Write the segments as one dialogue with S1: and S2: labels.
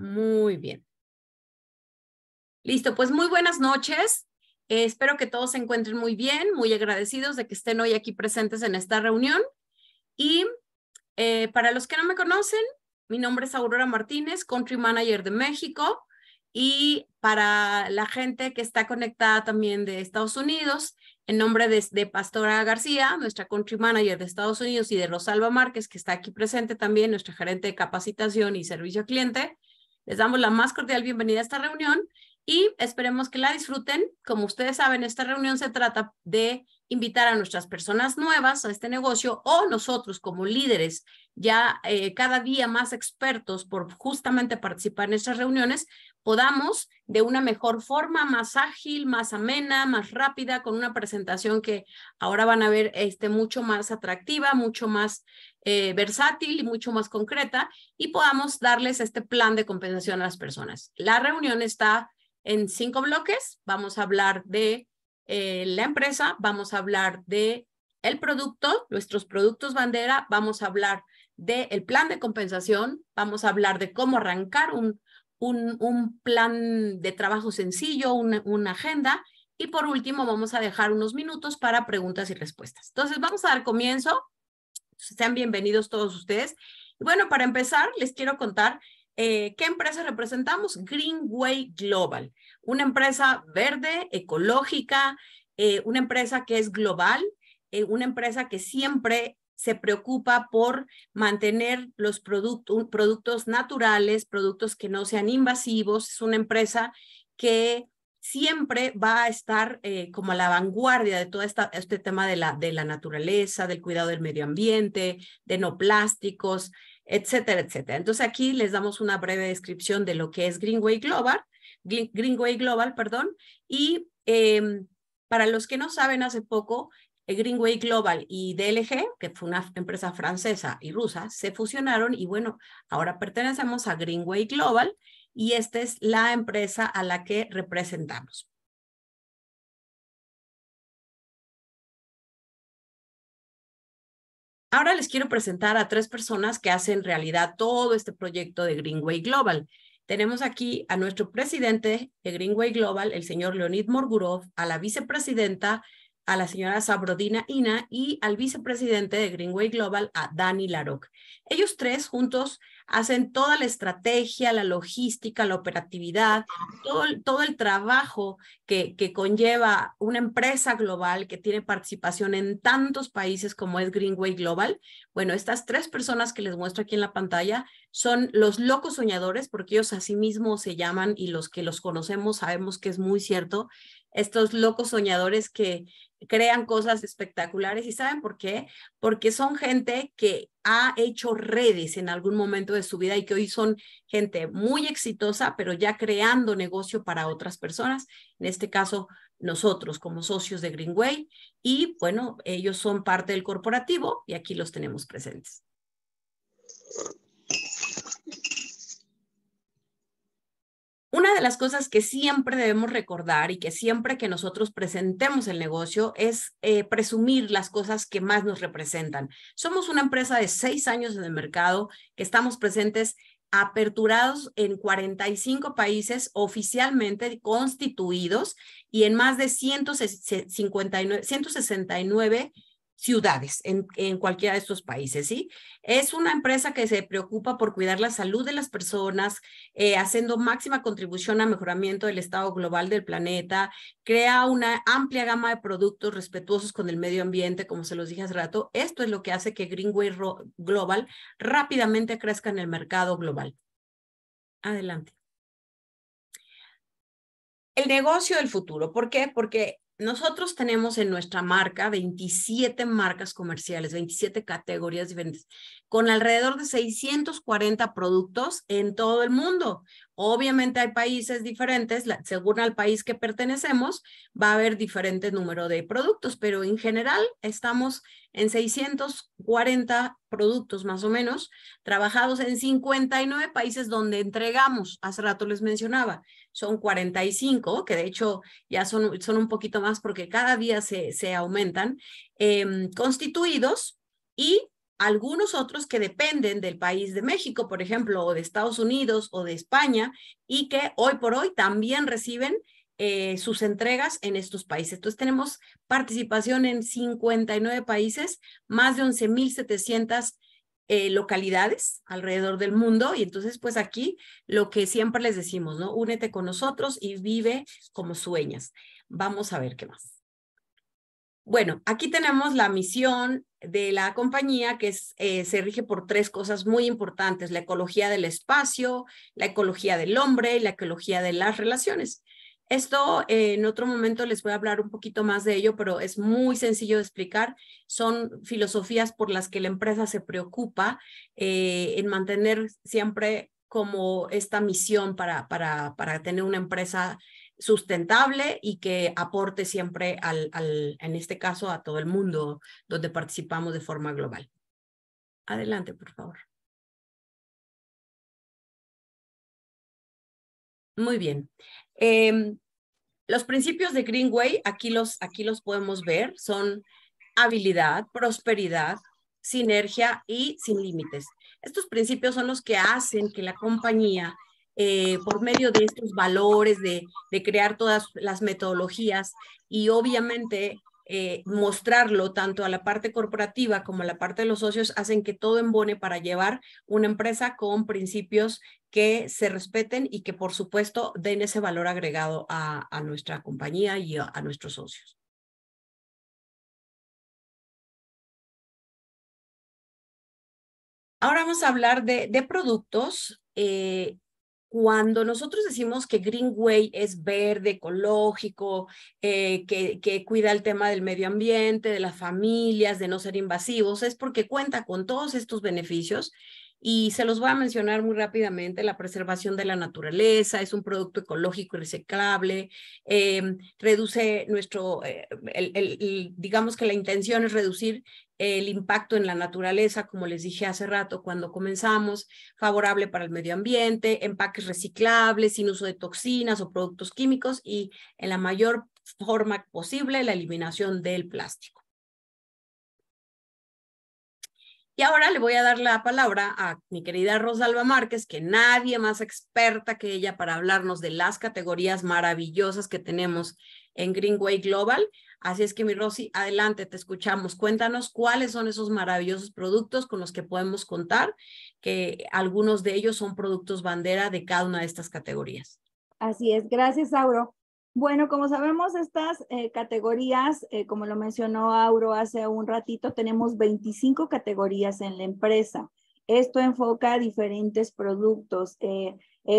S1: Muy bien. Listo, pues muy buenas noches. Eh, espero que todos se encuentren muy
S2: bien, muy agradecidos de que estén hoy aquí presentes en esta reunión. Y eh, para los que no me conocen, mi nombre es Aurora Martínez, Country Manager de México. Y para la gente que está conectada también de Estados Unidos, en nombre de, Pastora García, nuestra country manager de Estados Unidos, y de Rosalba Márquez, que está aquí presente también, nuestra gerente de capacitación y servicio al cliente, les damos la más cordial bienvenida a esta reunión y esperemos que la disfruten. Como ustedes saben, esta reunión se trata de invitar a nuestras personas nuevas a este negocio o nosotros como líderes ya eh, cada día más expertos por justamente participar en estas reuniones, podamos de una mejor forma, más ágil, más amena, más rápida, con una presentación que ahora van a ver este, mucho más atractiva, mucho más eh, versátil y mucho más concreta, y podamos darles este plan de compensación a las personas. La reunión está en cinco bloques. Vamos a hablar de eh, la empresa, vamos a hablar de el producto, nuestros productos bandera, vamos a hablar del el plan de compensación, vamos a hablar de cómo arrancar un un, plan de trabajo sencillo, una, agenda. Y por último, vamos a dejar unos minutos para preguntas y respuestas. Entonces, vamos a dar comienzo. Sean bienvenidos todos ustedes. bueno, para empezar, les quiero contar eh, qué empresa representamos. Greenway Global, una empresa verde, ecológica, eh, una empresa que es global, eh, una empresa que siempre se preocupa por mantener los productos naturales, productos que no sean invasivos. Es una empresa que siempre va a estar eh, como a la vanguardia de todo esta, este tema de la, de la naturaleza, del cuidado del medio ambiente, de no plásticos, etcétera, etcétera. Entonces aquí les damos una breve descripción de lo que es Greenway Global, Greenway Global, perdón, y em, para los que no saben, hace poco eh, Greenway Global y DLG, que fue una empresa francesa y rusa, se fusionaron y bueno, ahora pertenecemos a Greenway Global y esta es la
S1: empresa a la que representamos. Ahora les quiero presentar a tres personas que hacen realidad todo este proyecto de Greenway Global. Tenemos aquí a nuestro
S2: presidente de Greenway Global, el señor Leonid Morgurov, a la vicepresidenta a la señora Sabrodina Ina y al vicepresidente de Greenway Global, a Dani Laroc. Ellos tres juntos hacen toda la estrategia, la logística, la operatividad, todo, el trabajo que, conlleva una empresa global que tiene participación en tantos países como es Greenway Global. Bueno, estas tres personas que les muestro aquí en la pantalla son los locos soñadores, porque ellos así mismos se llaman y los que los conocemos sabemos que es muy cierto estos locos soñadores que crean cosas espectaculares y saben por qué, porque son gente que ha hecho redes en algún momento de su vida y que hoy son gente muy exitosa, pero ya creando negocio para otras personas, en este caso nosotros como socios de Greenway y bueno, ellos son parte del corporativo y aquí los tenemos presentes. Una de las cosas que siempre debemos recordar y que siempre que nosotros presentemos el negocio es eh, presumir las cosas que más nos representan. Somos una empresa de seis años en el mercado, que estamos presentes aperturados en 45 países oficialmente constituidos y en más de 169 169 ciudades en, cualquiera de estos países, ¿sí? Es una empresa que se preocupa por cuidar la salud de las personas, eh, haciendo máxima contribución al mejoramiento del estado global del planeta, crea una amplia gama de productos respetuosos con el medio ambiente, como se los dije hace rato. Esto es lo que hace que Greenway Global rápidamente crezca en el mercado global. Adelante. El negocio del futuro. ¿Por qué? Porque nosotros tenemos en nuestra marca 27 marcas comerciales, 27 categorías diferentes, con alrededor de 640 productos en todo el mundo. Obviamente hay países diferentes, según al país que pertenecemos, va a haber diferente número de productos, pero en general estamos en 640 productos más o menos, trabajados en 59 países donde entregamos, hace rato les mencionaba, son 45, que de hecho ya son, son un poquito más porque cada día se, se aumentan, em, constituidos y algunos otros que dependen del país de México, por ejemplo, o de Estados Unidos o de España, y que hoy por hoy también reciben eh, sus entregas en estos países. Entonces tenemos participación en 59 países, más de 11.700 eh, localidades alrededor del mundo. Y entonces, pues aquí lo que siempre les decimos, ¿no? Únete con nosotros y vive como sueñas. Vamos a ver qué más. Bueno, aquí tenemos la misión de la compañía que eh, se rige por tres cosas muy importantes, la ecología del espacio, la ecología del hombre y la ecología de las relaciones. Esto eh, en otro momento les voy a hablar un poquito más de ello, pero es muy sencillo de explicar. Son filosofías por las que la empresa se preocupa eh, en mantener siempre como esta misión para, para tener una empresa sustentable y que aporte siempre al, en
S1: este caso, a todo el mundo donde participamos de forma global. Adelante, por favor. Muy bien. Em, los principios de Greenway, aquí aquí los podemos
S2: ver, son habilidad, prosperidad, sinergia y sin límites. Estos principios son los que hacen que la compañía eh, por medio de estos valores, de, crear todas las metodologías y obviamente eh, mostrarlo tanto a la parte corporativa como a la parte de los socios, hacen que todo embone para llevar una empresa con principios que se respeten y que por supuesto
S1: den ese valor agregado a, nuestra compañía y a, nuestros socios. Ahora vamos a hablar de, productos eh, cuando nosotros decimos que
S2: Greenway es verde, ecológico, eh, que, cuida el tema del medio ambiente, de las familias, de no ser invasivos, es porque cuenta con todos estos beneficios y se los voy a mencionar muy rápidamente, la preservación de la naturaleza, es un producto ecológico y reciclable, em, reduce nuestro, eh, digamos que la intención es reducir el impacto en la naturaleza, como les dije hace rato cuando comenzamos, favorable para el medio ambiente, empaques reciclables, sin uso de toxinas o productos químicos y en la mayor forma posible la eliminación del plástico. Y ahora le voy a dar la palabra a mi querida Rosalba Márquez, que nadie más experta que ella para hablarnos de las categorías maravillosas que tenemos en Greenway Global. Así es que mi Rosy, adelante, te escuchamos. Cuéntanos cuáles son esos maravillosos productos con los que podemos contar, que algunos de ellos son productos bandera de cada una de estas categorías.
S3: Así es, gracias, Sauro. Bueno, como sabemos, estas eh, categorías, eh, como lo mencionó Auro hace un ratito, tenemos 25 categorías en la empresa. Esto enfoca diferentes productos, eh,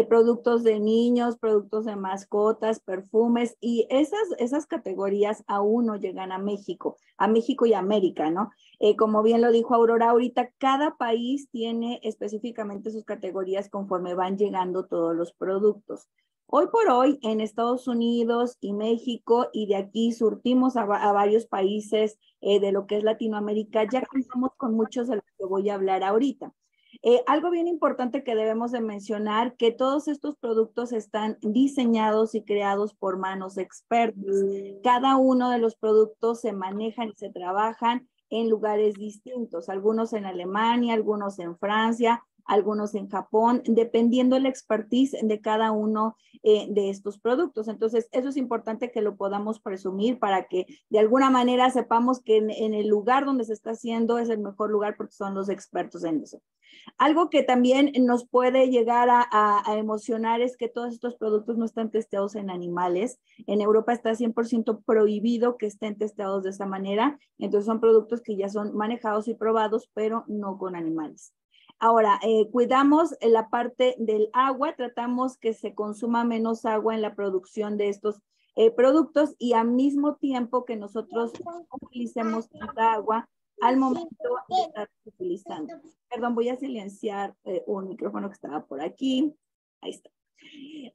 S3: productos de niños, productos de mascotas, perfumes, y esas, esas categorías aún no llegan a México, a México y América, ¿no? como bien lo dijo Aurora, ahorita cada país tiene específicamente sus categorías conforme van llegando todos los productos. Hoy por hoy en Estados Unidos y México y de aquí surtimos a, varios países eh, de lo que es Latinoamérica, ya contamos con muchos de los que voy a hablar ahorita. Eh, algo bien importante que debemos de mencionar, que todos estos productos están diseñados y creados por manos expertas. Cada uno de los productos se manejan y se trabajan en lugares distintos, algunos en Alemania, algunos en Francia, algunos en Japón, dependiendo la expertise de cada uno eh, de estos productos. Entonces, eso es importante que lo podamos presumir para que de alguna manera sepamos que en, el lugar donde se está haciendo es el mejor lugar porque son los expertos en eso. Algo que también nos puede llegar a, a, emocionar es que todos estos productos no están testeados en animales. En Europa está 100% prohibido que estén testeados de esta manera. Entonces son productos que ya son manejados y probados, pero no con animales. Ahora, eh, cuidamos la parte del agua, tratamos que se consuma menos agua en la producción de estos eh, productos y al mismo tiempo que nosotros utilicemos tanta agua al momento de estar utilizando. Perdón, voy a silenciar eh, un micrófono que estaba por aquí. Ahí está.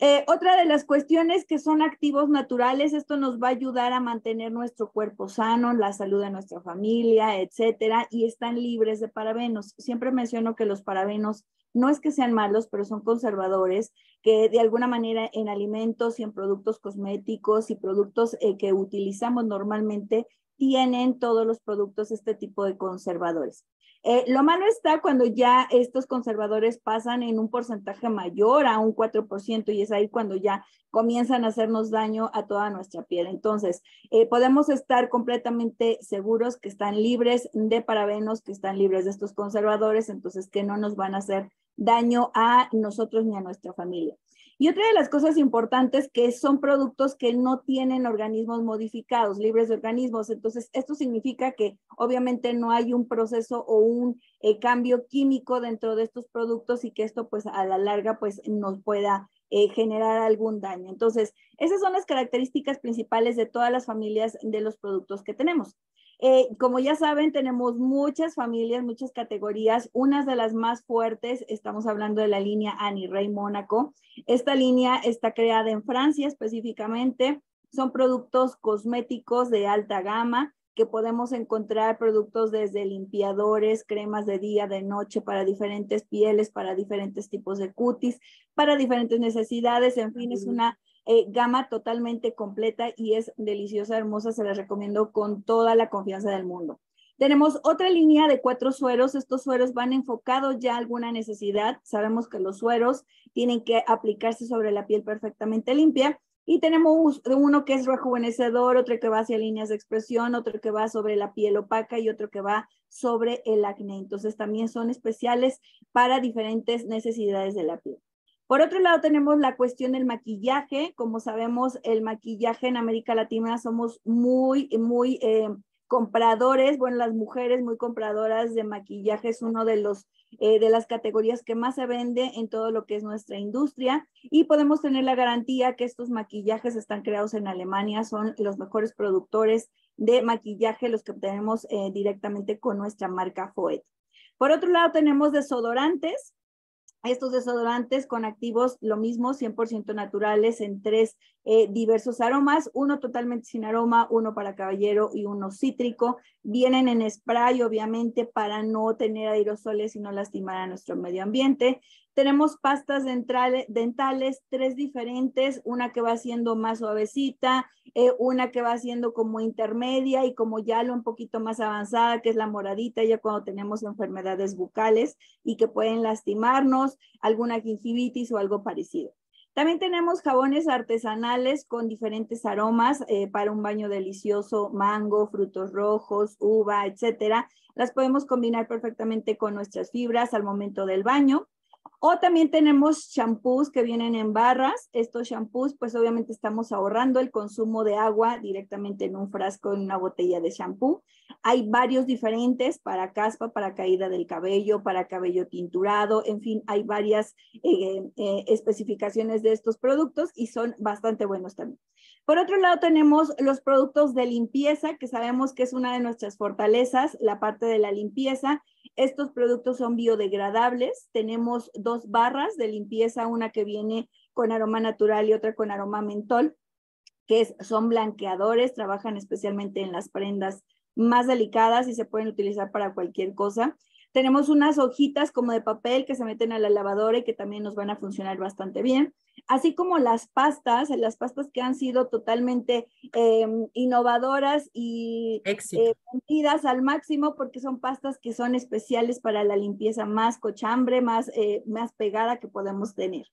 S3: Eh, otra de las cuestiones que son activos naturales, esto nos va a ayudar a mantener nuestro cuerpo sano, la salud de nuestra familia, etcétera, y están libres de parabenos. Siempre menciono que los parabenos no es que sean malos, pero son conservadores que de alguna manera en alimentos y en productos cosméticos y productos eh, que utilizamos normalmente tienen todos los productos este tipo de conservadores. Eh, lo malo está cuando ya estos conservadores pasan en un porcentaje mayor a un 4% y es ahí cuando ya comienzan a hacernos daño a toda nuestra piel. Entonces, eh, podemos estar completamente seguros que están libres de parabenos, que están libres de estos conservadores, entonces que no nos van a hacer daño a nosotros ni a nuestra familia. Y otra de las cosas importantes que son productos que no tienen organismos modificados, libres de organismos. Entonces, esto significa que obviamente no hay un proceso o un eh, cambio químico dentro de estos productos y que esto pues a la larga pues nos pueda eh, generar algún daño. Entonces, esas son las características principales de todas las familias de los productos que tenemos. Eh, como ya saben, tenemos muchas familias, muchas categorías. una de las más fuertes, estamos hablando de la línea Annie Rey Mónaco. Esta línea está creada en Francia específicamente. Son productos cosméticos de alta gama que podemos encontrar productos desde limpiadores, cremas de día, de noche, para diferentes pieles, para diferentes tipos de cutis, para diferentes necesidades. En fin, es una eh, gama totalmente completa y es deliciosa, hermosa, se las recomiendo con toda la confianza del mundo. Tenemos otra línea de cuatro sueros. Estos sueros van enfocados ya a alguna necesidad. Sabemos que los sueros tienen que aplicarse sobre la piel perfectamente limpia. Y tenemos uno que es rejuvenecedor, otro que va hacia líneas de expresión, otro que va sobre la piel opaca y otro que va sobre el acné. Entonces también son especiales para diferentes necesidades de la piel. Por otro lado, tenemos la cuestión del maquillaje. Como sabemos, el maquillaje en América Latina somos muy, muy eh, compradores. Bueno, las mujeres muy compradoras de maquillaje es uno de los eh, de las categorías que más se vende en todo lo que es nuestra industria y podemos tener la garantía que estos maquillajes están creados en Alemania, son los mejores productores de maquillaje los que obtenemos eh, directamente con nuestra marca Foet. Por otro lado, tenemos desodorantes estos desodorantes con activos, lo mismo, 100% naturales en tres eh, diversos aromas, uno totalmente sin aroma, uno para caballero y uno cítrico. Vienen en spray, obviamente, para no tener aerosoles y no lastimar a nuestro medio ambiente. Tenemos pastas dentales, tres diferentes, una que va siendo más suavecita, eh, una que va siendo como intermedia y como ya lo un poquito más avanzada, que es la moradita, ya cuando tenemos enfermedades bucales y que pueden lastimarnos, alguna gingivitis o algo parecido. También tenemos jabones artesanales con diferentes aromas eh, para un baño delicioso, mango, frutos rojos, uva, etcétera. Las podemos combinar perfectamente con nuestras fibras al momento del baño. O también tenemos champús que vienen en barras. Estos champús, pues obviamente estamos ahorrando el consumo de agua directamente en un frasco, en una botella de champú. Hay varios diferentes para caspa, para caída del cabello, para cabello tinturado, en fin, hay varias eh, eh, especificaciones de estos productos y son bastante buenos también. Por otro lado, tenemos los productos de limpieza, que sabemos que es una de nuestras fortalezas, la parte de la limpieza. Estos productos son biodegradables. Tenemos dos barras de limpieza, una que viene con aroma natural y otra con aroma mentol, que son blanqueadores, trabajan especialmente en las prendas más delicadas y se pueden utilizar para cualquier cosa. Tenemos unas hojitas como de papel que se meten a la lavadora y que también nos van a funcionar bastante bien. Así como las pastas, las pastas que han sido totalmente em, innovadoras y eh, al máximo porque son pastas que son especiales para la limpieza más cochambre, más, eh, más pegada que podemos tener.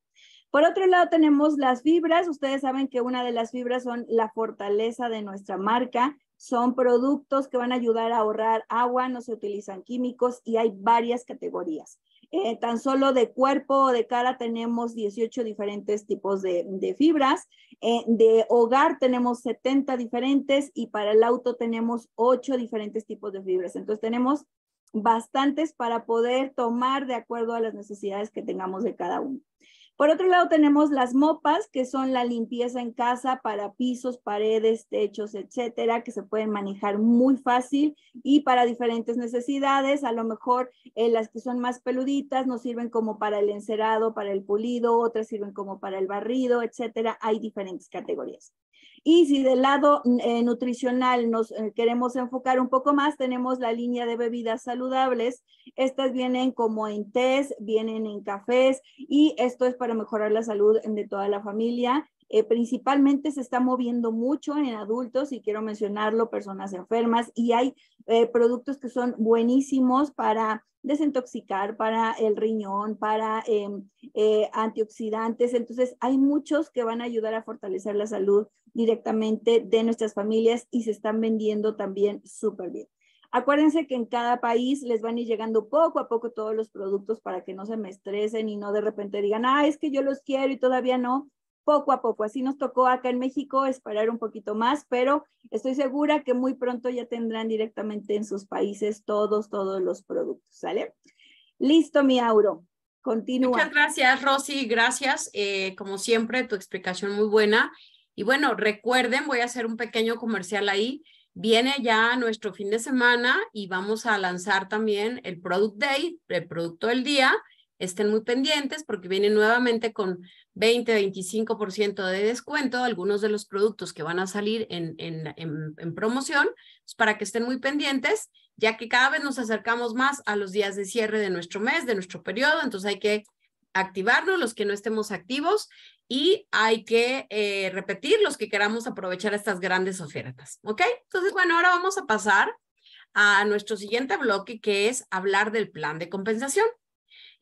S3: Por otro lado, tenemos las fibras. Ustedes saben que una de las fibras son la fortaleza de nuestra marca son productos que van a ayudar a ahorrar agua, no se utilizan químicos y hay varias categorías. Eh, tan solo de cuerpo o de cara tenemos 18 diferentes tipos de, fibras, eh, de hogar tenemos 70 diferentes y para el auto tenemos 8 diferentes tipos de fibras. Entonces tenemos bastantes para poder tomar de acuerdo a las necesidades que tengamos de cada uno. Por otro lado, tenemos las mopas, que son la limpieza en casa para pisos, paredes, techos, etcétera, que se pueden manejar muy fácil y para diferentes necesidades. A lo mejor eh, las que son más peluditas nos sirven como para el encerado, para el pulido, otras sirven como para el barrido, etcétera. Hay diferentes categorías. Y si del lado mm, eh, nutricional nos eh, queremos enfocar un poco más, tenemos la línea de bebidas saludables. Estas vienen como en tés, vienen en cafés y esto es para mejorar la salud de toda la familia. Eh, principalmente se está moviendo mucho en adultos y quiero mencionarlo, personas enfermas y hay eh, productos que son buenísimos para desintoxicar, para el riñón, para em, eh, antioxidantes. Entonces hay muchos que van a ayudar a fortalecer la salud directamente de nuestras familias y se están vendiendo también súper bien. Acuérdense que en cada país les van a ir llegando poco a poco todos los productos para que no se me estresen y no de repente digan, ah, es que yo los quiero y todavía no poco a poco. Así nos tocó acá en México esperar un poquito más, pero estoy segura que muy pronto ya tendrán directamente en sus países todos, todos los productos, ¿sale? Listo, mi Auro. Continúa. Muchas
S2: gracias, Rosy. Gracias. Eh, como siempre, tu explicación muy buena. Y bueno, recuerden, voy a hacer un pequeño comercial ahí. Viene ya nuestro fin de semana y vamos a lanzar también el Product Day, el producto del día estén muy pendientes porque vienen nuevamente con 20-25% de descuento algunos de los productos que van a salir en, en, promoción, pues, para que estén muy pendientes, ya que cada vez nos acercamos más a los días de cierre de nuestro mes, de nuestro periodo, entonces hay que activarnos los que no estemos activos y hay que eh, repetir los que queramos aprovechar estas grandes ofertas, ¿ok? Entonces, bueno, ahora vamos a pasar a nuestro siguiente bloque que es hablar del plan de compensación.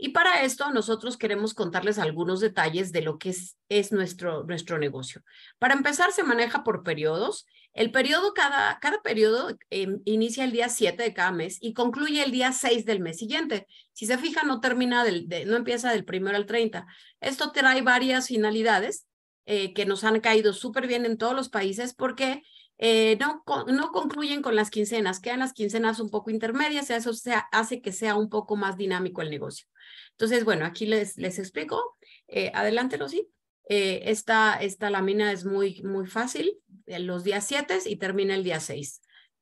S2: Y para esto nosotros queremos contarles algunos detalles de lo que es, es nuestro, nuestro negocio. Para empezar, se maneja por periodos. El periodo, cada, cada periodo em, inicia el día 7 de cada mes y concluye el día 6 del mes siguiente. Si se fija, no termina, del, no empieza del primero al 30. Esto trae varias finalidades eh, que nos han caído súper bien en todos los países porque eh, no, no concluyen con las quincenas, quedan las quincenas un poco intermedias y eso hace que sea un poco más dinámico el negocio. Entonces, bueno, aquí les, les explico. Eh, adelántelo, sí. Eh, esta, esta lámina es muy, muy fácil, los días 7 y termina el día 6.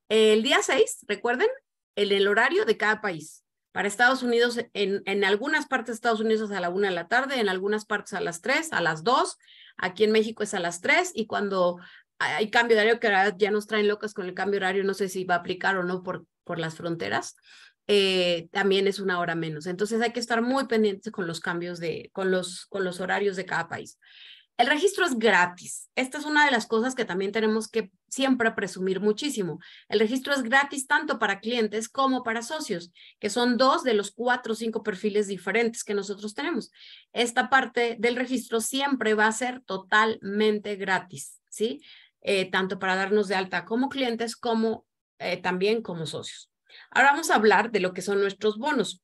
S2: El día 6, recuerden, el, el horario de cada país. Para Estados Unidos, en, en algunas partes de Estados Unidos es a la 1 de la tarde, en algunas partes a las 3, a las 2, aquí en México es a las 3 y cuando hay cambio horario que ahora ya nos traen locas con el cambio horario, no sé si va a aplicar o no por, por las fronteras, eh, también es una hora menos. Entonces hay que estar muy pendientes con los cambios de, con los, con los horarios de cada país. El registro es gratis. Esta es una de las cosas que también tenemos que siempre presumir muchísimo. El registro es gratis tanto para clientes como para socios, que son dos de los cuatro o cinco perfiles diferentes que nosotros tenemos. Esta parte del registro siempre va a ser totalmente gratis, ¿sí? Eh, tanto para darnos de alta como clientes como eh, también como socios. Ahora vamos a hablar de lo que son nuestros bonos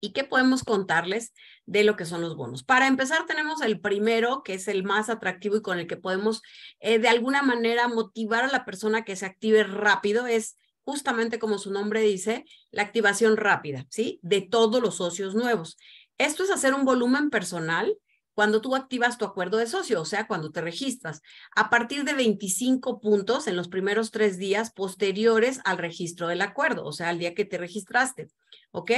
S2: y qué podemos contarles de lo que son los bonos. Para empezar, tenemos el primero, que es el más atractivo y con el que podemos eh, de alguna manera motivar a la persona que se active rápido, es justamente como su nombre dice, la activación rápida, ¿sí? De todos los socios nuevos. Esto es hacer un volumen personal cuando tú activas tu acuerdo de socio, o sea, cuando te registras, a partir de 25 puntos en los primeros tres días posteriores al registro del acuerdo, o sea, al día que te registraste, ¿ok?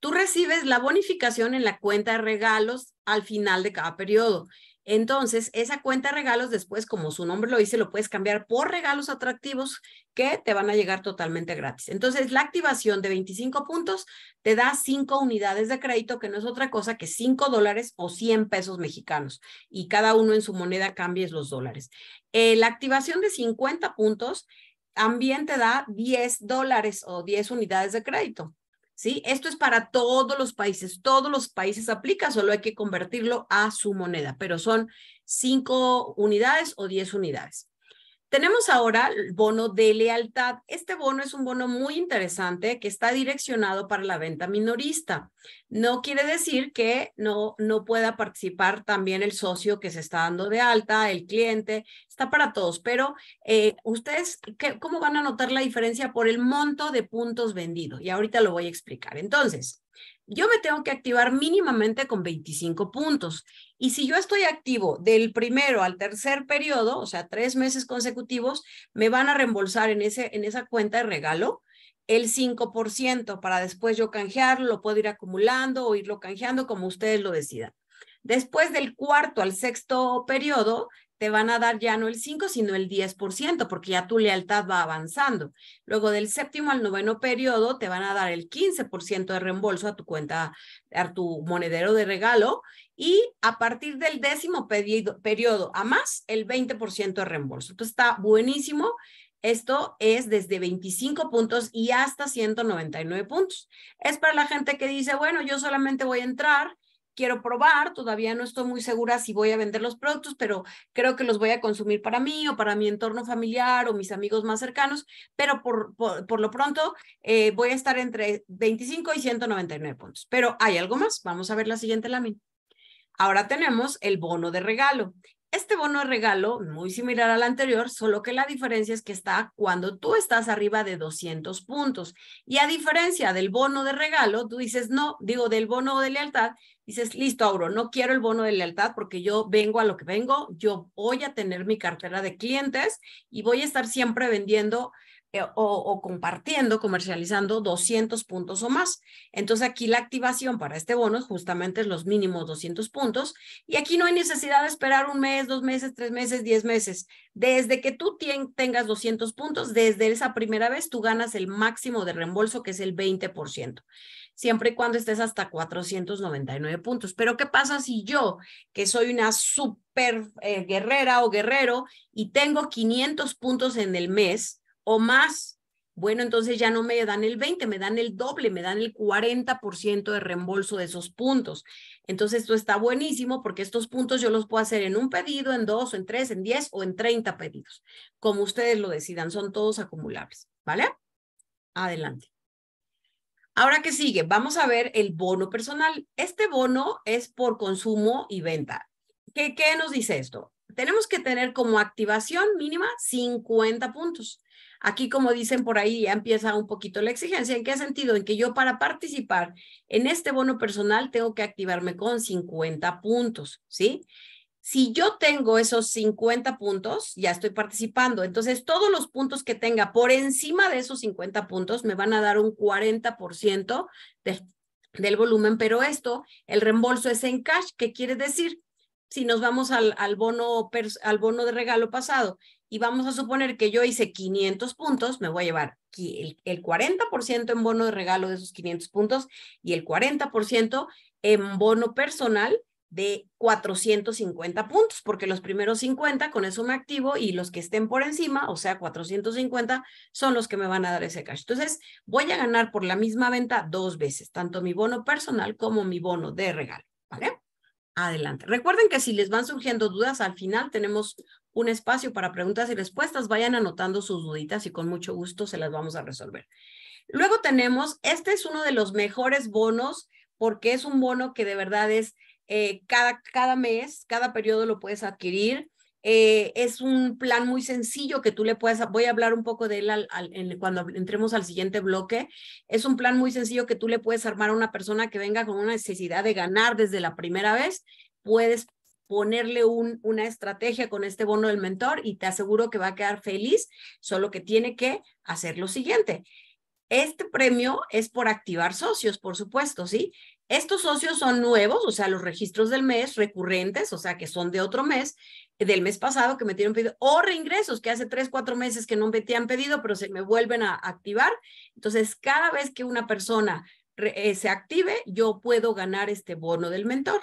S2: Tú recibes la bonificación en la cuenta de regalos al final de cada periodo. Entonces, esa cuenta de regalos después, como su nombre lo dice, lo puedes cambiar por regalos atractivos que te van a llegar totalmente gratis. Entonces, la activación de 25 puntos te da 5 unidades de crédito, que no es otra cosa que 5 dólares o 100 pesos mexicanos, y cada uno en su moneda cambies los dólares. Eh, la activación de 50 puntos también te da 10 dólares o 10 unidades de crédito. ¿sí? Esto es para todos los países, todos los países aplica, solo hay que convertirlo a su moneda, pero son 5 unidades o 10 unidades. Tenemos ahora el bono de lealtad. Este bono es un bono muy interesante que está direccionado para la venta minorista. No quiere decir que no, no pueda participar también el socio que se está dando de alta, el cliente, está para todos, pero eh, ustedes, ¿cómo van a notar la diferencia por el monto de puntos vendidos Y ahorita lo voy a explicar. Entonces, yo me tengo que activar mínimamente con 25 puntos. Y si yo estoy activo del primero al tercer periodo, o sea, tres meses consecutivos, me van a reembolsar en, ese, en esa cuenta de regalo el 5% para después yo canjearlo, lo puedo ir acumulando o irlo canjeando como ustedes lo decidan. Después del cuarto al sexto periodo, te van a dar ya no el 5, sino el 10%, porque ya tu lealtad va avanzando. Luego del séptimo al noveno periodo te van a dar el 15% de reembolso a tu cuenta, a tu monedero de regalo y a partir del décimo pedido, periodo a más el 20% de reembolso. Entonces está buenísimo. Esto es desde 25 puntos y hasta 199 puntos. Es para la gente que dice, bueno, yo solamente voy a entrar quiero probar, todavía no estoy muy segura si voy a vender los productos, pero creo que los voy a consumir para mí o para mi entorno familiar o mis amigos más cercanos, pero por, por, lo pronto eh, voy a estar entre 25 y 199 puntos. Pero hay algo más, vamos a ver la siguiente lámina. Ahora tenemos el bono de regalo. Este bono de regalo, muy similar al anterior, solo que la diferencia es que está cuando tú estás arriba de 200 puntos. Y a diferencia del bono de regalo, tú dices, no, digo, del bono de lealtad, dices, listo, Auro, no quiero el bono de lealtad porque yo vengo a lo que vengo, yo voy a tener mi cartera de clientes y voy a estar siempre vendiendo eh, o, compartiendo, comercializando 200 puntos o más. Entonces aquí la activación para este bono es justamente los mínimos 200 puntos y aquí no hay necesidad de esperar un mes, dos meses, tres meses, diez meses. Desde que tú tengas 200 puntos, desde esa primera vez tú ganas el máximo de reembolso que es el 20% siempre y cuando estés hasta 499 puntos. Pero ¿qué pasa si yo, que soy una super eh, guerrera o guerrero y tengo 500 puntos en el mes o más? Bueno, entonces ya no me dan el 20, me dan el doble, me dan el 40% de reembolso de esos puntos. Entonces esto está buenísimo porque estos puntos yo los puedo hacer en un pedido, en dos, en tres, en diez o en 30 pedidos, como ustedes lo decidan, son todos acumulables, ¿vale? Adelante. Ahora, ¿qué sigue? Vamos a ver el bono personal. Este bono es por consumo y venta. ¿Qué, qué nos dice esto? Tenemos que tener como activación mínima 50 puntos. Aquí, como dicen por ahí, ya empieza un poquito la exigencia. ¿En qué sentido? En que yo para participar en este bono personal tengo que activarme con 50 puntos, ¿sí? si yo tengo esos 50 puntos, ya estoy participando. Entonces, todos los puntos que tenga por encima de esos 50 puntos me van a dar un 40% del volumen, pero esto, el reembolso es en cash. ¿Qué quiere decir? Si nos vamos al, bono, al bono de regalo pasado y vamos a suponer que yo hice 500 puntos, me voy a llevar el, el 40% en bono de regalo de esos 500 puntos y el 40% en bono personal de 450 puntos, porque los primeros 50 con eso me activo y los que estén por encima, o sea, 450, son los que me van a dar ese cash. Entonces, voy a ganar por la misma venta dos veces, tanto mi bono personal como mi bono de regalo, ¿vale? Adelante. Recuerden que si les van surgiendo dudas, al final tenemos un espacio para preguntas y respuestas. Vayan anotando sus duditas y con mucho gusto se las vamos a resolver. Luego tenemos, este es uno de los mejores bonos porque es un bono que de verdad es eh, cada, cada mes, cada periodo lo puedes adquirir. Eh, es un plan muy sencillo que tú le puedes, voy a hablar un poco de él cuando entremos al siguiente bloque, es un plan muy sencillo que tú le puedes armar a una persona que venga con una necesidad de ganar desde la primera vez, puedes ponerle un, una estrategia con este bono del mentor y te aseguro que va a quedar feliz, solo que tiene que hacer lo siguiente. Este premio es por activar socios, por supuesto, ¿sí? Estos socios son nuevos, o sea, los registros del mes recurrentes, o sea, que son de otro mes, eh, del mes pasado que me tienen pedido, o reingresos que hace tres, cuatro meses que no me te pedido, pero se me vuelven a activar. Entonces, cada vez que una persona eh, se active, yo puedo ganar este bono del mentor.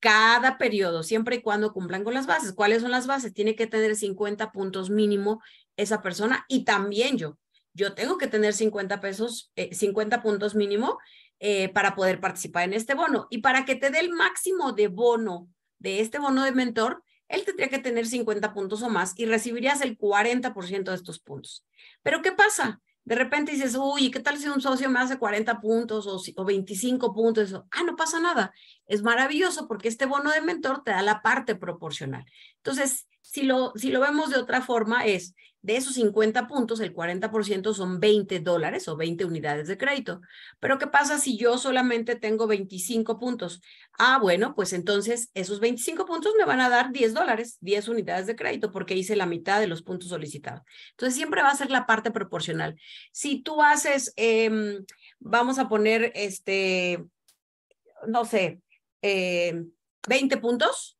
S2: Cada periodo, siempre y cuando cumplan con las bases. ¿Cuáles son las bases? Tiene que tener 50 puntos mínimo esa persona y también yo. Yo tengo que tener 50 pesos, 50 eh, puntos mínimo eh, para poder participar en este bono. Y para que te dé el máximo de bono de este bono de mentor, él tendría que tener 50 puntos o más y recibirías el 40% de estos puntos. Pero ¿qué pasa? De repente dices, uy, ¿qué tal si un socio me hace 40 puntos o, o 25 puntos? ah, no pasa nada. Es maravilloso porque este bono de mentor te da la parte proporcional. Entonces, si lo, si lo vemos de otra forma, es de esos 50 puntos, el 40% son 20 dólares o 20 unidades de crédito. Pero ¿qué pasa si yo solamente tengo 25 puntos? Ah, bueno, pues entonces esos 25 puntos me van a dar 10 dólares, 10 unidades de crédito, porque hice la mitad de los puntos solicitados. Entonces siempre va a ser la parte proporcional. Si tú haces, em, vamos a poner, este, no sé, 20 eh, puntos,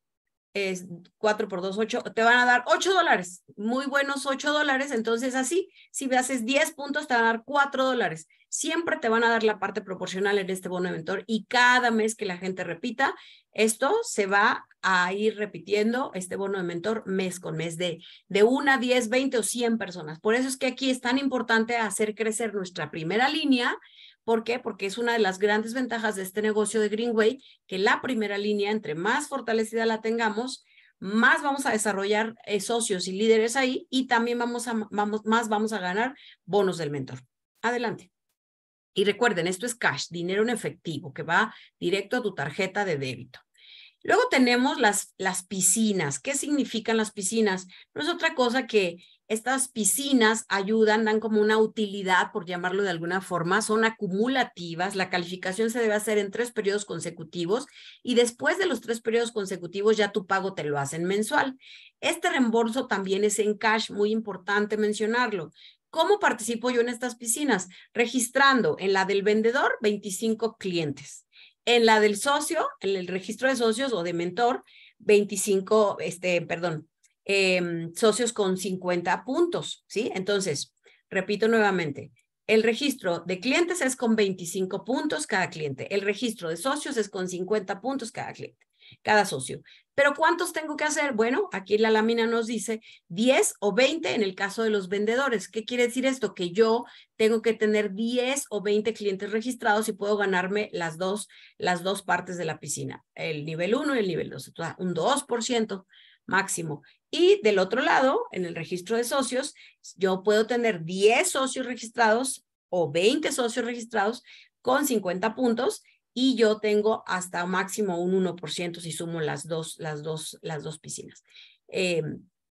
S2: es 4 por 2, 8, te van a dar 8 dólares, muy buenos 8 dólares, entonces así, si haces 10 puntos, te van a dar 4 dólares. Siempre te van a dar la parte proporcional en este bono de mentor y cada mes que la gente repita, esto se va a ir repitiendo, este bono de mentor, mes con mes, de, de una diez 10, 20 o 100 personas. Por eso es que aquí es tan importante hacer crecer nuestra primera línea ¿Por qué? Porque es una de las grandes ventajas de este negocio de Greenway, que la primera línea, entre más fortalecida la tengamos, más vamos a desarrollar eh, socios y líderes ahí y también vamos a, más vamos a ganar bonos del mentor. Adelante. Y recuerden, esto es cash, dinero en efectivo, que va directo a tu tarjeta de débito. Luego tenemos las, las piscinas. ¿Qué significan las piscinas? No es otra cosa que estas piscinas ayudan, dan como una utilidad, por llamarlo de alguna forma, son acumulativas, la calificación se debe hacer en tres periodos consecutivos y después de los tres periodos consecutivos ya tu pago te lo hacen mensual. Este reembolso también es en cash, muy importante mencionarlo. ¿Cómo participo yo en estas piscinas? Registrando en la del vendedor 25 clientes, en la del socio, en el registro de socios o de mentor, 25, este, perdón, Em, socios con 50 puntos, ¿sí? Entonces, repito nuevamente, el registro de clientes es con 25 puntos cada cliente, el registro de socios es con 50 puntos cada cliente, cada socio. Pero ¿cuántos tengo que hacer? Bueno, aquí la lámina nos dice 10 o 20 en el caso de los vendedores. ¿Qué quiere decir esto? Que yo tengo que tener 10 o 20 clientes registrados y puedo ganarme las dos, las dos partes de la piscina, el nivel 1 y el nivel 2, un 2% máximo. Y del otro lado, en el registro de socios, yo puedo tener 10 socios registrados o 20 socios registrados con 50 puntos y yo tengo hasta máximo un 1% si sumo las dos, las dos, las dos piscinas. Eh,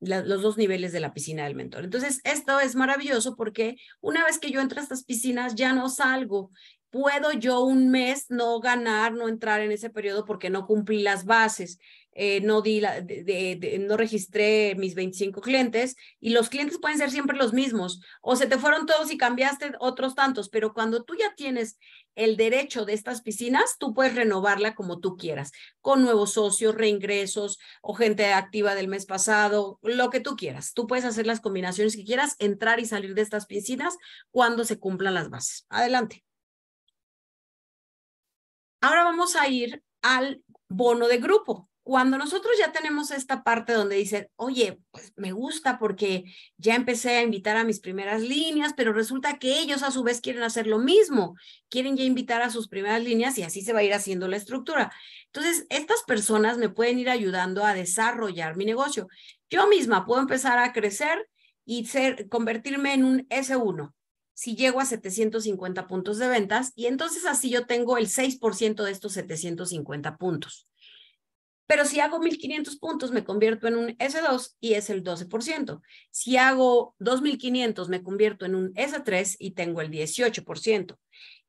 S2: los dos niveles de la piscina del mentor. Entonces, esto es maravilloso porque una vez que yo entro a estas piscinas, ya no salgo. Puedo yo un mes no ganar, no entrar en ese periodo porque no cumplí las bases. Eh, no, di no registré mis 25 clientes y los clientes pueden ser siempre los mismos o se te fueron todos y cambiaste otros tantos, pero cuando tú ya tienes el derecho de estas piscinas, tú puedes renovarla como tú quieras, con nuevos socios, reingresos o gente activa del mes pasado, lo que tú quieras. Tú puedes hacer las combinaciones que quieras, entrar y salir de estas piscinas cuando se cumplan las bases. Adelante. Ahora vamos a ir al bono de grupo cuando nosotros ya tenemos esta parte donde dicen, oye, pues me gusta porque ya empecé a invitar a mis primeras líneas, pero resulta que ellos a su vez quieren hacer lo mismo, quieren ya invitar a sus primeras líneas y así se va a ir haciendo la estructura. Entonces, estas personas me pueden ir ayudando a desarrollar mi negocio. Yo misma puedo empezar a crecer y ser, convertirme en un S1 si llego a 750 puntos de ventas y entonces así yo tengo el 6% de estos 750 puntos. Pero si hago 1500 puntos, me convierto en un S2 y es el 12%. Si hago 2500, me convierto en un S3 y tengo el 18%.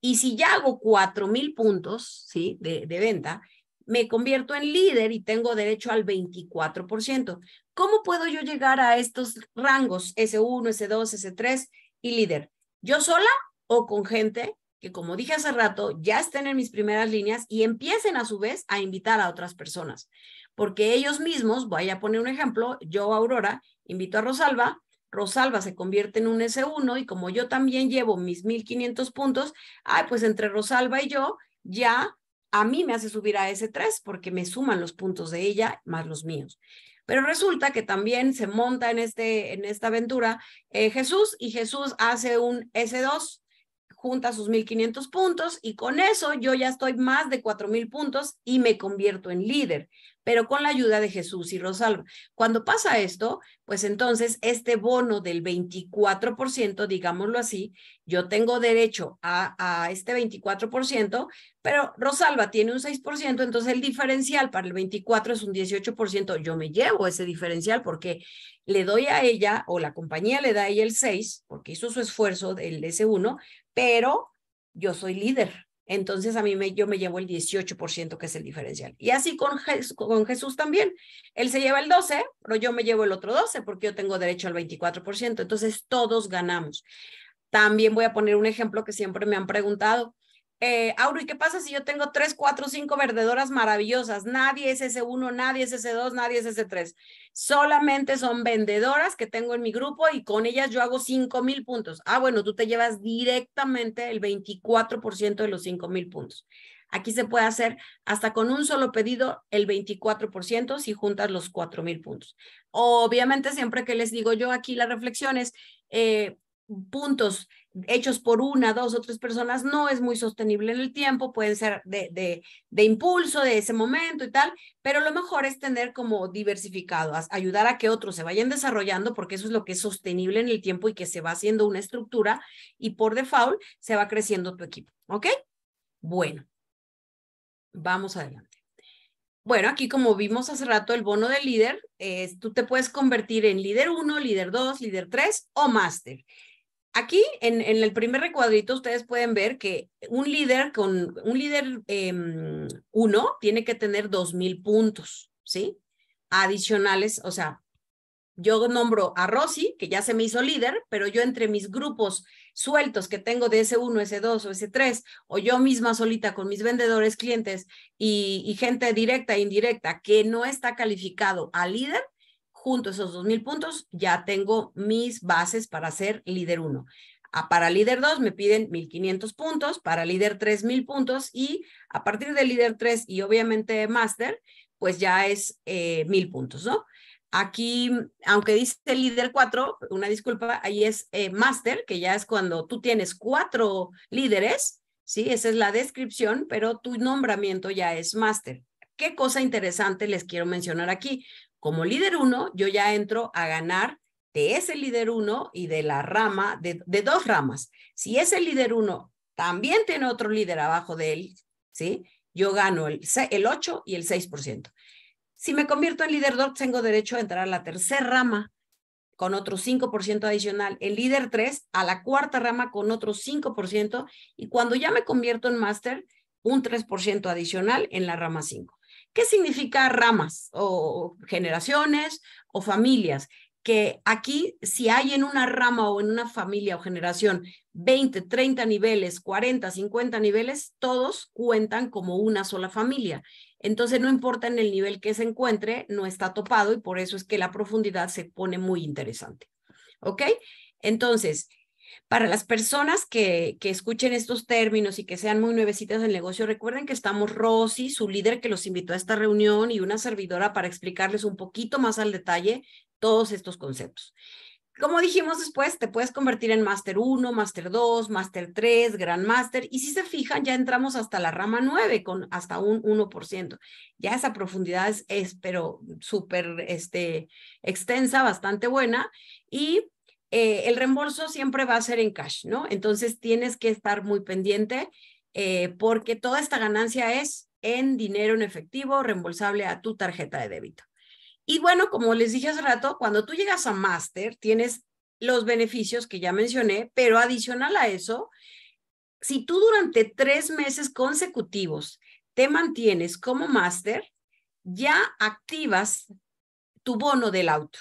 S2: Y si ya hago 4000 puntos ¿sí? de, de venta, me convierto en líder y tengo derecho al 24%. ¿Cómo puedo yo llegar a estos rangos S1, S2, S3 y líder? ¿Yo sola o con gente que como dije hace rato, ya estén en mis primeras líneas y empiecen a su vez a invitar a otras personas. Porque ellos mismos, voy a poner un ejemplo, yo Aurora invito a Rosalba, Rosalba se convierte en un S1 y como yo también llevo mis 1500 puntos, ay, pues entre Rosalba y yo ya a mí me hace subir a S3 porque me suman los puntos de ella más los míos. Pero resulta que también se monta en, este, en esta aventura eh, Jesús y Jesús hace un S2 junta sus 1500 puntos y con eso yo ya estoy más de 4000 puntos y me convierto en líder, pero con la ayuda de Jesús y Rosalba. Cuando pasa esto, pues entonces este bono del 24%, digámoslo así, yo tengo derecho a, a este 24%, pero Rosalba tiene un 6%, entonces el diferencial para el 24 es un 18%, yo me llevo ese diferencial porque le doy a ella o la compañía le da a ella el 6 porque hizo su esfuerzo del S1, pero yo soy líder. Entonces a mí me, yo me llevo el 18% que es el diferencial. Y así con, con Jesús también. Él se lleva el 12, pero yo me llevo el otro 12 porque yo tengo derecho al 24%. Entonces todos ganamos. También voy a poner un ejemplo que siempre me han preguntado. Eh, Auro, ¿y qué pasa si yo tengo tres, cuatro, cinco vendedoras maravillosas? Nadie es ese uno, nadie es ese dos, nadie es ese tres. Solamente son vendedoras que tengo en mi grupo y con ellas yo hago cinco mil puntos. Ah, bueno, tú te llevas directamente el 24% de los cinco mil puntos. Aquí se puede hacer hasta con un solo pedido el 24% si juntas los cuatro mil puntos. Obviamente, siempre que les digo yo aquí las reflexiones, eh, puntos hechos por una, dos o tres personas, no es muy sostenible en el tiempo, pueden ser de, impulso de ese momento y tal, pero lo mejor es tener como diversificado, ayudar a que otros se vayan desarrollando, porque eso es lo que es sostenible en el tiempo y que se va haciendo una estructura y por default se va creciendo tu equipo, ¿ok? Bueno, vamos adelante. Bueno, aquí como vimos hace rato, el bono de líder, tú te puedes convertir en líder 1, líder 2, líder 3 o máster. Aquí en, el primer recuadrito ustedes pueden ver que un líder con un líder em, uno tiene que tener dos mil puntos, ¿sí? Adicionales, o sea, yo nombro a Rosy, que ya se me hizo líder, pero yo entre mis grupos sueltos que tengo de S1, S2 o S3, o yo misma solita con mis vendedores, clientes y, y gente directa e indirecta que no está calificado a líder, junto a esos 2.000 puntos, ya tengo mis bases para ser líder 1. Ah, para líder 2 me piden 1.500 puntos, para líder tres mil puntos y a partir de líder 3 y obviamente master pues ya es eh, mil 1.000 puntos, ¿no? Aquí, aunque dice líder 4, una disculpa, ahí es master eh, máster, que ya es cuando tú tienes cuatro líderes, ¿sí? Esa es la descripción, pero tu nombramiento ya es master ¿Qué cosa interesante les quiero mencionar aquí? Como líder uno, yo ya entro a ganar de ese líder uno y de la rama, de, dos ramas. Si ese líder uno también tiene otro líder abajo de él, ¿sí? Yo gano el, el 8 y el 6%. Si me convierto en líder 2, tengo derecho a entrar a la tercera rama con otro 5% adicional, el líder 3 a la cuarta rama con otro 5% y cuando ya me convierto en máster, un 3% adicional en la rama 5. ¿Qué significa ramas o generaciones o familias? que aquí si hay en una rama o en una familia o generación 20, 30 niveles, 40, 50 niveles, todos cuentan como una sola familia. Entonces no importa en el nivel que se encuentre, no está topado y por eso es que la profundidad se pone muy interesante. ¿Ok? Entonces, para las personas que, escuchen estos términos y que sean muy nuevecitas del negocio, recuerden que estamos Rosy, su líder que los invitó a esta reunión y una servidora para explicarles un poquito más al detalle todos estos conceptos. Como dijimos después, te puedes convertir en Master 1, Master 2, Master 3, Grand Master. Y si se fijan, ya entramos hasta la rama 9 con hasta un 1%. Ya esa profundidad es, pero súper este, extensa, bastante buena. Y eh, el reembolso siempre va a ser en cash, ¿no? Entonces tienes que estar muy pendiente eh, porque toda esta ganancia es en dinero en efectivo reembolsable a tu tarjeta de débito. Y bueno, como les dije hace rato, cuando tú llegas a máster, tienes los beneficios que ya mencioné, pero adicional a eso, si tú durante tres meses consecutivos te mantienes como máster, ya activas tu bono del auto.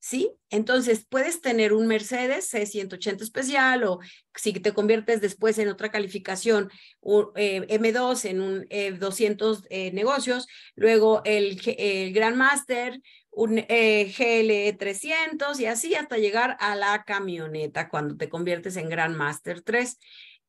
S2: ¿sí? Entonces, puedes tener un Mercedes C180 especial o si te conviertes después en otra calificación un eh, M2 en un 200 eh, eh, negocios, luego el, el Grandmaster, un GLE 300 y así hasta llegar a la camioneta cuando te conviertes en Grandmaster 3.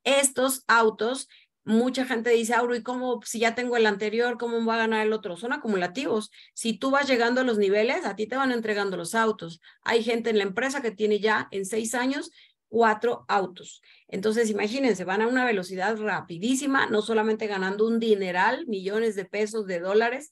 S2: Estos autos mucha gente dice, Auro, ah, ¿y cómo si ya tengo el anterior, cómo va a ganar el otro? Son acumulativos. Si tú vas llegando a los niveles, a ti te van entregando los autos. Hay gente en la empresa que tiene ya en seis años cuatro autos. Entonces, imagínense, van a una velocidad rapidísima, no solamente ganando un dineral, millones de pesos, de dólares,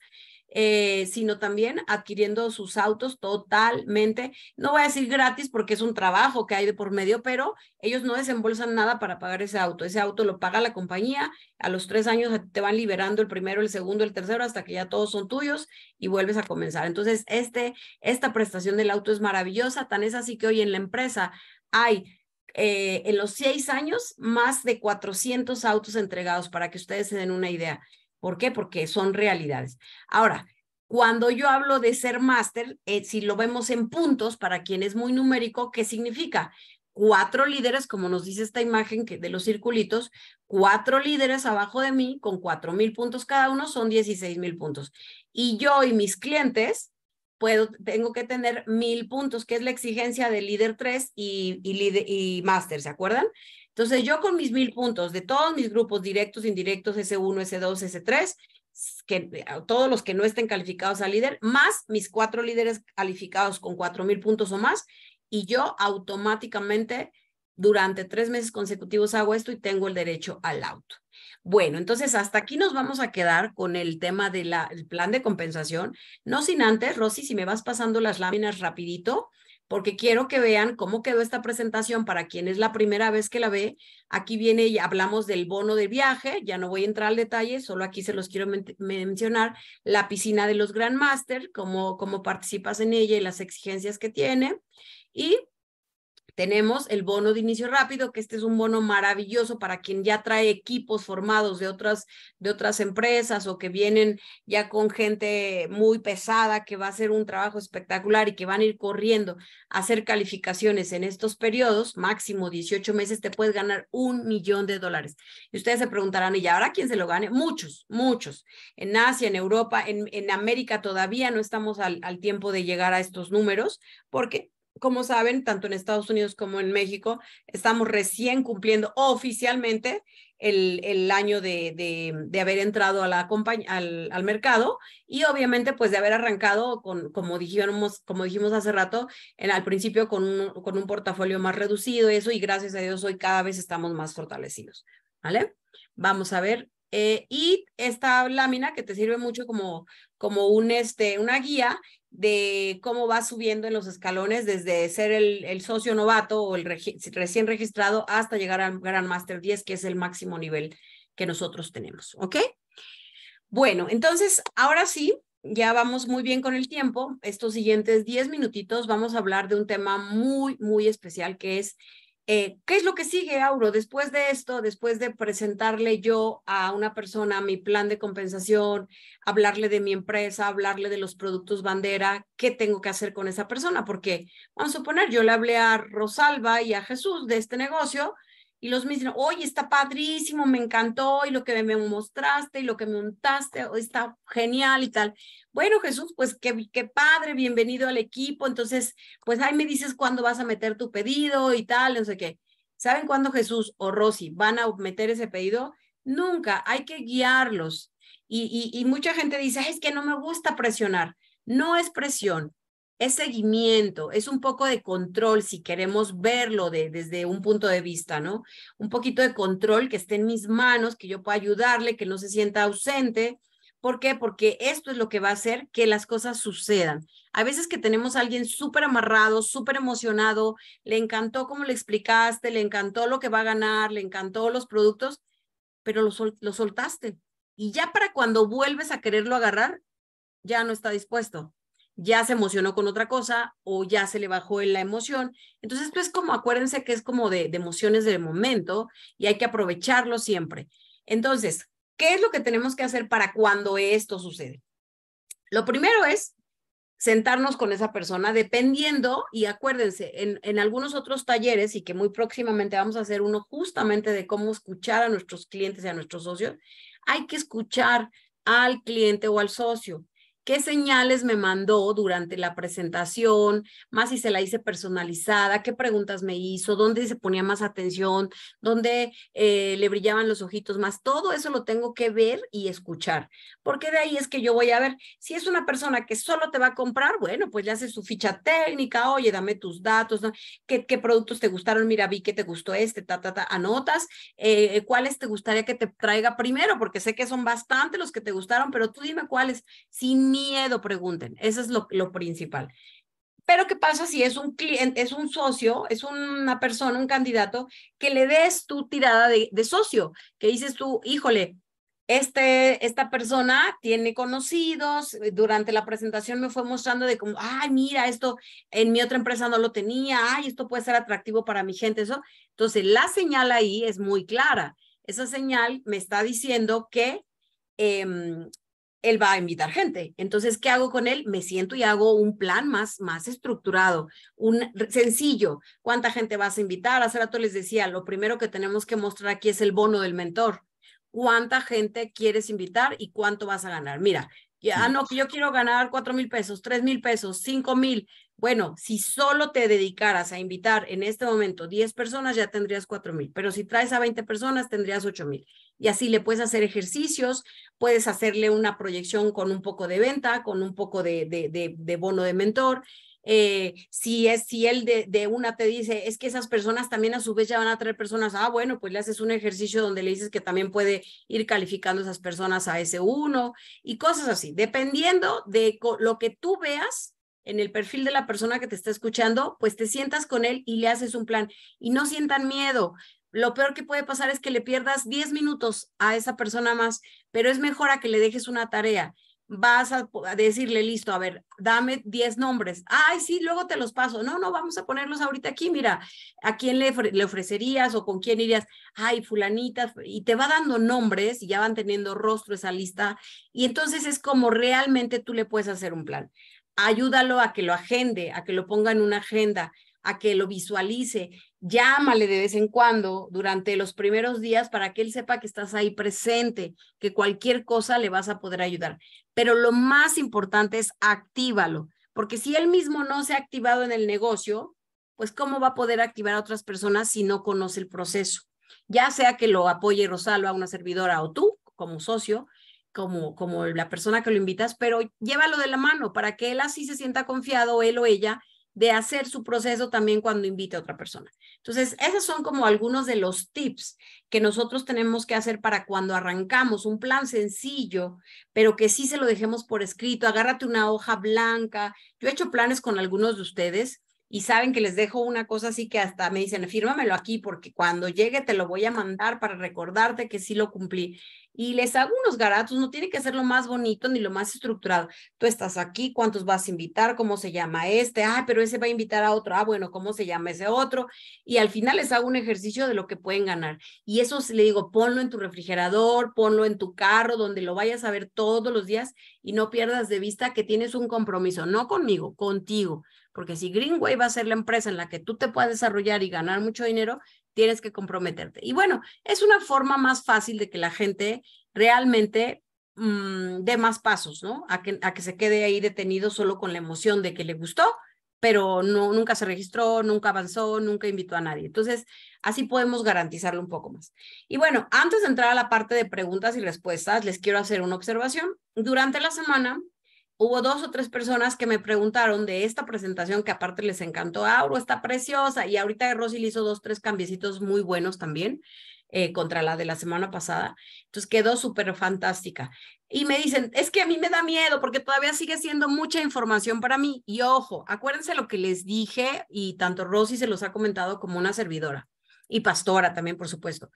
S2: eh, sino también adquiriendo sus autos totalmente, no voy a decir gratis porque es un trabajo que hay de por medio, pero ellos no desembolsan nada para pagar ese auto. Ese auto lo paga la compañía, a los tres años te van liberando el primero, el segundo, el tercero, hasta que ya todos son tuyos y vuelves a comenzar. Entonces, este, esta prestación del auto es maravillosa, tan es así que hoy en la empresa hay eh, en los seis años más de 400 autos entregados para que ustedes se den una idea. ¿Por qué? Porque son realidades. Ahora, cuando yo hablo de ser máster, eh, si lo vemos en puntos, para quien es muy numérico, ¿qué significa? Cuatro líderes, como nos dice esta imagen que de los circulitos, cuatro líderes abajo de mí con cuatro mil puntos cada uno son dieciséis mil puntos. Y yo y mis clientes puedo, tengo que tener mil puntos, que es la exigencia de líder tres y, y, y máster, ¿se acuerdan? Entonces yo con mis mil puntos de todos mis grupos directos, indirectos, S1, S2, S3, que, eh, todos los que no estén calificados a líder, más mis cuatro líderes calificados con cuatro mil puntos o más, y yo automáticamente durante tres meses consecutivos hago esto y tengo el derecho al auto. Bueno, entonces hasta aquí nos vamos a quedar con el tema del el plan de compensación. No sin antes, Rosy, si me vas pasando las láminas rapidito, porque quiero que vean cómo quedó esta presentación para quien es la primera vez que la ve. Aquí viene y hablamos del bono de viaje, ya no voy a entrar al detalle, solo aquí se los quiero mencionar, la piscina de los Master, cómo, cómo participas en ella y las exigencias que tiene. Y tenemos el bono de inicio rápido, que este es un bono maravilloso para quien ya trae equipos formados de otras, de otras empresas o que vienen ya con gente muy pesada que va a hacer un trabajo espectacular y que van a ir corriendo a hacer calificaciones en estos periodos, máximo 18 meses, te puedes ganar un millón de dólares. Y ustedes se preguntarán, ¿y ahora quién se lo gane? Muchos, muchos. En Asia, en Europa, en, en América todavía no estamos al, al tiempo de llegar a estos números porque como saben, tanto en Estados Unidos como en México, estamos recién cumpliendo oficialmente el, el año de, haber entrado a la al, al, mercado y obviamente pues de haber arrancado, con, como, dijimos, como dijimos hace rato, en, al principio con un, con un portafolio más reducido eso, y gracias a Dios hoy cada vez estamos más fortalecidos. ¿Vale? Vamos a ver. Eh, y esta lámina que te sirve mucho como, como un, este, una guía de cómo va subiendo en los escalones desde ser el, socio novato o el recién registrado hasta llegar al Grand Master 10, que es el máximo nivel que nosotros tenemos. ¿Ok? Bueno, entonces, ahora sí, ya vamos muy bien con el tiempo. Estos siguientes 10 minutitos vamos a hablar de un tema muy, muy especial que es eh, ¿Qué es lo que sigue, Auro? Después de esto, después de presentarle yo a una persona mi plan de compensación, hablarle de mi empresa, hablarle de los productos bandera, ¿qué tengo que hacer con esa persona? Porque, vamos a suponer, yo le hablé a Rosalba y a Jesús de este negocio y los mismos, dicen, oye, está padrísimo, me encantó, y lo que me mostraste, y lo que me untaste, está genial y tal. Bueno, Jesús, pues qué, qué padre, bienvenido al equipo. Entonces, pues ahí me dices cuándo vas a meter tu pedido y tal, no sé qué. ¿Saben cuándo Jesús o Rosy van a meter ese pedido? Nunca, hay que guiarlos. Y, y, y mucha gente dice, es que no me gusta presionar. No es presión, es seguimiento, es un poco de control, si queremos verlo de, desde un punto de vista, ¿no? Un poquito de control que esté en mis manos, que yo pueda ayudarle, que no se sienta ausente. ¿Por qué? Porque esto es lo que va a hacer que las cosas sucedan. A veces que tenemos a alguien súper amarrado, súper emocionado, le encantó como le explicaste, le encantó lo que va a ganar, le encantó los productos, pero lo soltaste. Y ya para cuando vuelves a quererlo agarrar, ya no está dispuesto ya se emocionó con otra cosa o ya se le bajó en la emoción. Entonces, pues como acuérdense que es como de, emociones del momento y hay que aprovecharlo siempre. Entonces, ¿qué es lo que tenemos que hacer para cuando esto sucede? Lo primero es sentarnos con esa persona dependiendo, y acuérdense, en, en, algunos otros talleres y que muy próximamente vamos a hacer uno justamente de cómo escuchar a nuestros clientes y a nuestros socios, hay que escuchar al cliente o al socio qué señales me mandó durante la presentación, más si se la hice personalizada, qué preguntas me hizo, dónde se ponía más atención, dónde eh, le brillaban los ojitos más. Todo eso lo tengo que ver y escuchar, porque de ahí es que yo voy a ver si es una persona que solo te va a comprar, bueno, pues le haces su ficha técnica, oye, dame tus datos, ¿Qué, productos te gustaron, mira, vi que te gustó este, ta, ta, ta, anotas, eh, cuáles te gustaría que te traiga primero, porque sé que son bastante los que te gustaron, pero tú dime cuáles. Sin miedo, pregunten. Eso es lo, principal. Pero ¿qué pasa si es un cliente, es un socio, es una persona, un candidato que le des tu tirada de, socio, que dices tú, híjole, este, esta persona tiene conocidos, eh, durante la presentación me fue mostrando de como, ay, mira, esto en mi otra empresa no lo tenía, ay, esto puede ser atractivo para mi gente, eso. Entonces, la señal ahí es muy clara. Esa señal me está diciendo que eh, él va a invitar gente. Entonces, ¿qué hago con él? Me siento y hago un plan más, más estructurado, un sencillo. ¿Cuánta gente vas a invitar? Hace rato les decía, lo primero que tenemos que mostrar aquí es el bono del mentor. ¿Cuánta gente quieres invitar y cuánto vas a ganar? Mira, ya ah, no, yo quiero ganar cuatro mil pesos, tres mil pesos, cinco mil. Bueno, si solo te dedicaras a invitar en este momento 10 personas, ya tendrías 4 mil, pero si traes a 20 personas, tendrías 8 mil. Y así le puedes hacer ejercicios, puedes hacerle una proyección con un poco de venta, con un poco de, bono de mentor. Eh, si es si él de, de, una te dice es que esas personas también a su vez ya van a traer personas ah bueno pues le haces un ejercicio donde le dices que también puede ir calificando esas personas a ese uno y cosas así dependiendo de lo que tú veas en el perfil de la persona que te está escuchando, pues te sientas con él y le haces un plan. Y no sientan miedo. Lo peor que puede pasar es que le pierdas 10 minutos a esa persona más, pero es mejor a que le dejes una tarea. Vas a decirle, listo, a ver, dame 10 nombres. Ay, sí, luego te los paso. No, no, vamos a ponerlos ahorita aquí. Mira, ¿a quién le, le ofrecerías o con quién irías? Ay, fulanita. Y te va dando nombres y ya van teniendo rostro esa lista. Y entonces es como realmente tú le puedes hacer un plan ayúdalo a que lo agende, a que lo ponga en una agenda, a que lo visualice, llámale de vez en cuando durante los primeros días para que él sepa que estás ahí presente, que cualquier cosa le vas a poder ayudar. Pero lo más importante es actívalo, porque si él mismo no se ha activado en el negocio, pues cómo va a poder activar a otras personas si no conoce el proceso. Ya sea que lo apoye Rosalba, una servidora o tú como socio, como, la persona que lo invitas, pero llévalo de la mano para que él así se sienta confiado, él o ella, de hacer su proceso también cuando invite a otra persona. Entonces, esos son como algunos de los tips que nosotros tenemos que hacer para cuando arrancamos un plan sencillo, pero que sí se lo dejemos por escrito. Agárrate una hoja blanca. Yo he hecho planes con algunos de ustedes y saben que les dejo una cosa así que hasta me dicen, fírmamelo aquí porque cuando llegue te lo voy a mandar para recordarte que sí lo cumplí. Y les hago unos garatos, no tiene que ser lo más bonito ni lo más estructurado. Tú estás aquí, ¿cuántos vas a invitar? ¿Cómo se llama este? Ah, pero ese va a invitar a otro. Ah, bueno, ¿cómo se llama ese otro? Y al final les hago un ejercicio de lo que pueden ganar. Y eso le digo, ponlo en tu refrigerador, ponlo en tu carro, donde lo vayas a ver todos los días y no pierdas de vista que tienes un compromiso, no conmigo, contigo porque si Greenway va a ser la empresa en la que tú te puedes desarrollar y ganar mucho dinero, tienes que comprometerte. Y bueno, es una forma más fácil de que la gente realmente
S4: mm,
S2: dé más pasos, ¿no? A que, se quede ahí detenido solo con la emoción de que le gustó, pero no, nunca se registró, nunca avanzó, nunca invitó a nadie. Entonces, así podemos garantizarle un poco más. Y bueno, antes de entrar a la parte de preguntas y respuestas, les quiero hacer una observación. Durante la semana hubo dos o tres personas que me preguntaron de esta presentación que aparte les encantó, Auro ah, está preciosa y ahorita Rosy le hizo dos, tres cambiecitos muy buenos también eh, contra la de la semana pasada. Entonces quedó súper fantástica. Y me dicen, es que a mí me da miedo porque todavía sigue siendo mucha información para mí. Y ojo, acuérdense lo que les dije y tanto Rosy se los ha comentado como una servidora y pastora también, por supuesto.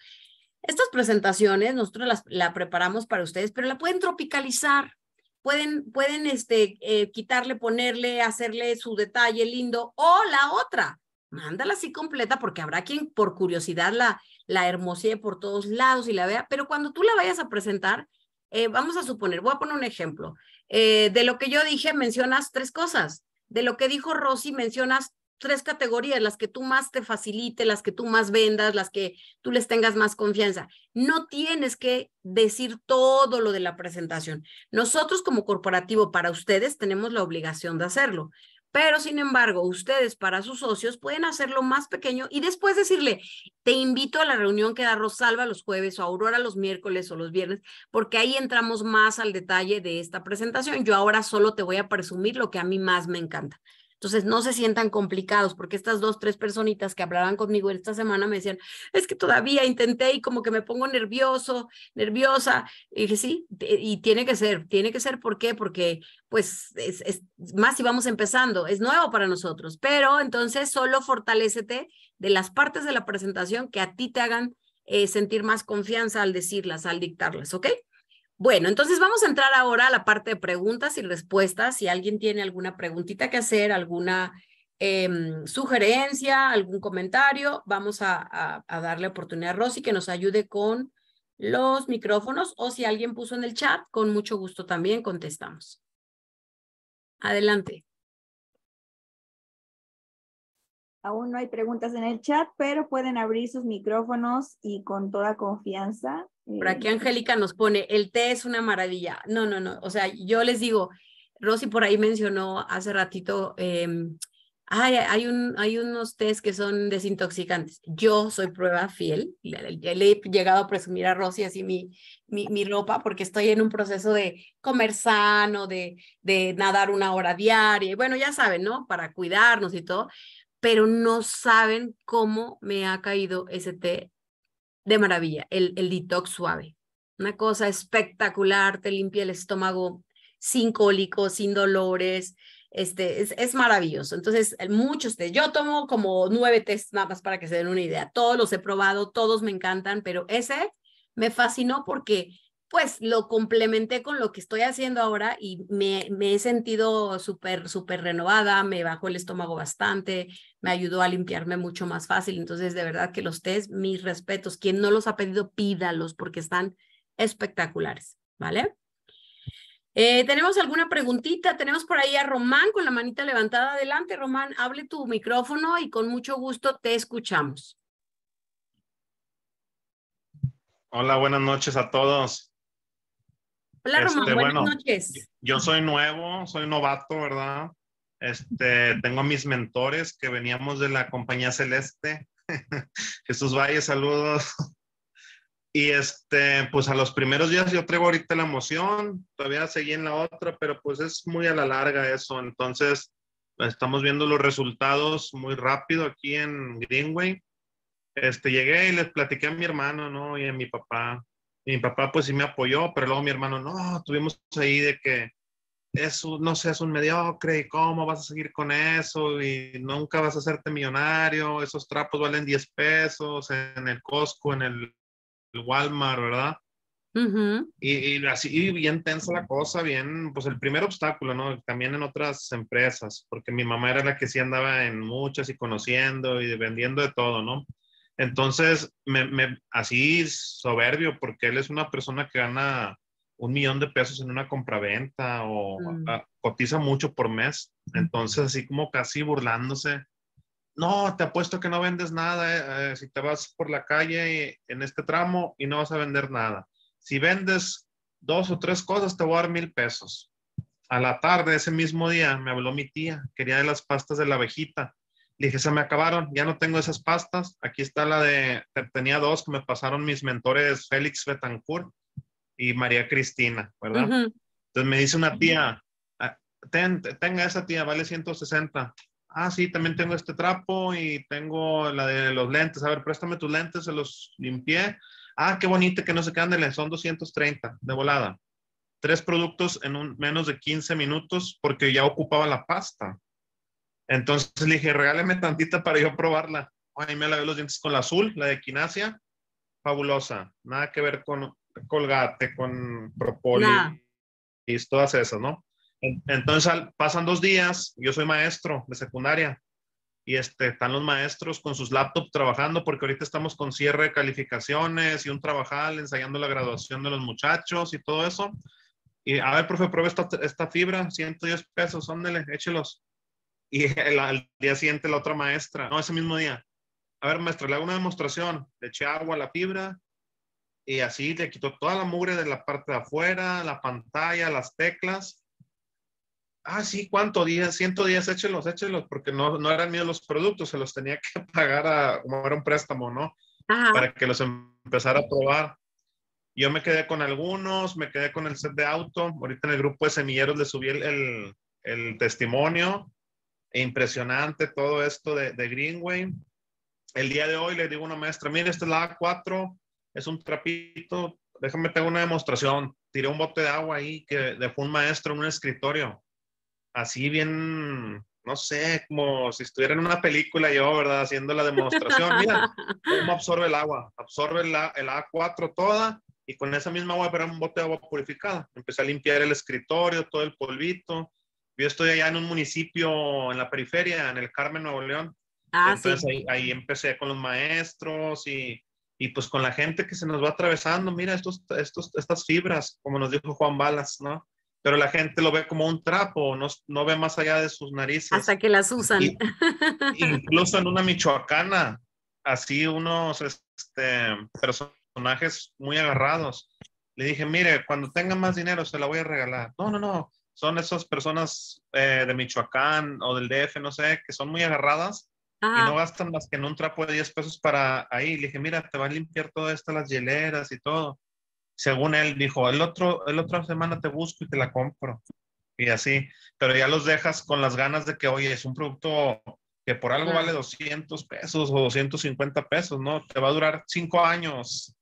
S2: Estas presentaciones nosotros las la preparamos para ustedes, pero la pueden tropicalizar pueden, este, eh, quitarle, ponerle, hacerle su detalle lindo, o la otra, mándala así completa porque habrá quien por curiosidad la, la hermosee por todos lados y la vea, pero cuando tú la vayas a presentar, eh, vamos a suponer, voy a poner un ejemplo, eh, de lo que yo dije mencionas tres cosas, de lo que dijo Rosy mencionas tres categorías, las que tú más te facilite, las que tú más vendas, las que tú les tengas más confianza. No tienes que decir todo lo de la presentación. Nosotros como corporativo para ustedes tenemos la obligación de hacerlo. Pero sin embargo, ustedes para sus socios pueden hacerlo más pequeño y después decirle, te invito a la reunión que da Rosalba los jueves o Aurora los miércoles o los viernes, porque ahí entramos más al detalle de esta presentación. Yo ahora solo te voy a presumir lo que a mí más me encanta. Entonces, no se sientan complicados, porque estas dos, tres personitas que hablaban conmigo esta semana me decían, es que todavía intenté y como que me pongo nervioso, nerviosa. Y dije, sí, y tiene que ser, tiene que ser, ¿por qué? Porque pues es, más si vamos empezando, es nuevo para nosotros, pero entonces solo fortalecete de las partes de la presentación que a ti te hagan eh, sentir más confianza al decirlas, al dictarlas, ¿ok? Bueno, entonces vamos a entrar ahora a la parte de preguntas y respuestas. Si alguien tiene alguna preguntita que hacer, alguna em, sugerencia, algún comentario, vamos a, a, darle oportunidad a Rosy que nos
S1: ayude con los micrófonos o si alguien puso en el chat, con mucho gusto también
S3: contestamos. Adelante. Aún no hay preguntas en el chat, pero pueden abrir sus micrófonos y con toda confianza por aquí
S2: Angélica nos pone, el té es una maravilla. No, no, no. O sea, yo les digo, Rosy por ahí mencionó hace ratito, em, hay, un, hay unos tés que son desintoxicantes. Yo soy prueba fiel. Le, le, he llegado a presumir a Rosy así mi, mi, mi, ropa porque estoy en un proceso de comer sano, de, de nadar una hora diaria. Bueno, ya saben, ¿no? Para cuidarnos y todo. Pero no saben cómo me ha caído ese té de maravilla, el, el detox suave. Una cosa espectacular, te limpia el estómago sin cólicos, sin dolores, este, es, es, maravilloso. Entonces, muchos de, yo tomo como nueve test nada más para que se den una idea. Todos los he probado, todos me encantan, pero ese me fascinó porque pues lo complementé con lo que estoy haciendo ahora y me, he sentido súper, súper renovada, me bajó el estómago bastante, me ayudó a limpiarme mucho más fácil. Entonces, de verdad que los test, mis respetos, quien no los ha pedido, pídalos porque están espectaculares, ¿vale? Eh, ¿Tenemos alguna preguntita? Tenemos por ahí a Román con la manita levantada. Adelante, Román, hable tu micrófono y con mucho gusto te escuchamos.
S5: Hola, buenas noches a todos. Hola este, Román, buenas noches. Yo soy nuevo, soy novato, ¿verdad? Este, tengo a mis mentores que veníamos de la compañía Celeste. Jesús Valle, saludos. Y este, pues a los primeros días yo traigo ahorita la emoción, todavía seguí en la otra, pero pues es muy a la larga eso. Entonces, estamos viendo los resultados muy rápido aquí en Greenway. Este, llegué y les platiqué a mi hermano, ¿no? Y a mi papá mi papá pues sí me apoyó, pero luego mi hermano, no, tuvimos ahí de que eso, no es un mediocre, ¿y cómo vas a seguir con eso? Y nunca vas a hacerte millonario, esos trapos valen 10 pesos en el Costco, en el, Walmart, ¿verdad? y, así, bien tensa la cosa, bien, pues el primer obstáculo, ¿no? También en otras empresas, porque mi mamá era la que sí andaba en muchas y conociendo y vendiendo de todo, ¿no? Entonces, me, así soberbio, porque él es una persona que gana un millón de pesos en una compraventa o mm. cotiza mucho por mes. Entonces, así como casi burlándose, no, te apuesto que no vendes nada eh, eh, si te vas por la calle en este tramo y no vas a vender nada. Si vendes dos o tres cosas, te voy a dar mil pesos. A la tarde, ese mismo día, me habló mi tía, quería de las pastas de la abejita dije, se me acabaron, ya no tengo esas pastas. Aquí está la de, tenía dos que me pasaron mis mentores Félix Betancourt y María Cristina, ¿verdad?
S4: Entonces
S5: me dice una tía, ah, tenga esa tía, vale 160. Ah, sí, también tengo este trapo y tengo la de los lentes. A ver, préstame tus lentes, se los limpié. Ah, qué bonito, que no se quedan, son 230 de volada. Tres productos en un, menos de 15 minutos porque ya ocupaba la pasta. Entonces le dije, regáleme tantita para yo probarla. Ahí me lavé los dientes con la azul, la de quinasia. Fabulosa. Nada que ver con colgate, con propoli. y todas esas, ¿no? Entonces pasan dos días, yo soy maestro de secundaria y este, están los maestros con sus laptops trabajando porque ahorita estamos con cierre de calificaciones y un trabajal ensayando la graduación de los muchachos y todo eso. Y a ver, profe, pruebe esta, esta fibra, 110 pesos, ándele, échelos. Y al día siguiente la otra maestra, no, ese mismo día. A ver, maestra, le hago una demostración. Le eché agua a la fibra y así le quitó toda la mugre de la parte de afuera, la pantalla, las teclas. Ah, sí, ¿cuánto? días. 110, échelos, échelos, porque no, no eran míos los productos, se los tenía que pagar a, como era un préstamo, ¿no? Para que los empezara a probar. Yo me quedé con algunos, me quedé con el set de auto. Ahorita en el grupo de semilleros le subí el, el testimonio Impresionante todo esto de, Greenway. El día de hoy le digo a una maestra, mire, este es la A4, es un trapito, déjame tengo una demostración. Tiré un bote de agua ahí que dejó un maestro en un escritorio. Así bien, no sé, como si estuviera en una película yo, ¿verdad? Haciendo la demostración. Mira cómo absorbe el agua. Absorbe la, el A4 toda y con esa misma agua, pero un bote de agua purificada. Empecé a limpiar el escritorio, todo el polvito. Yo estoy allá en un municipio en la periferia, en el Carmen, Nuevo León. Ah, sí. ahí, ahí, empecé con los maestros y, y, pues con la gente que se nos va atravesando. Mira, estos, estos, estas fibras, como nos dijo Juan Balas, ¿no? Pero la gente lo ve como un trapo, no, no ve más allá de sus narices. Hasta que las usan. incluso en una michoacana, así unos este, personajes muy agarrados. Le dije, mire, cuando tenga más dinero se la voy a regalar. No, no, no, son esas personas eh, de Michoacán o del DF, no sé, que son muy agarradas y no gastan más que en un trapo de 10 pesos para ahí. Le dije, mira, te va a limpiar todas estas las hieleras y todo. Según él dijo, el otro, el otro semana te busco y te la compro. Y así, pero ya los dejas con las ganas de que, oye, es un producto que por algo vale 200 pesos o 250 pesos, ¿no? Te va a durar cinco años,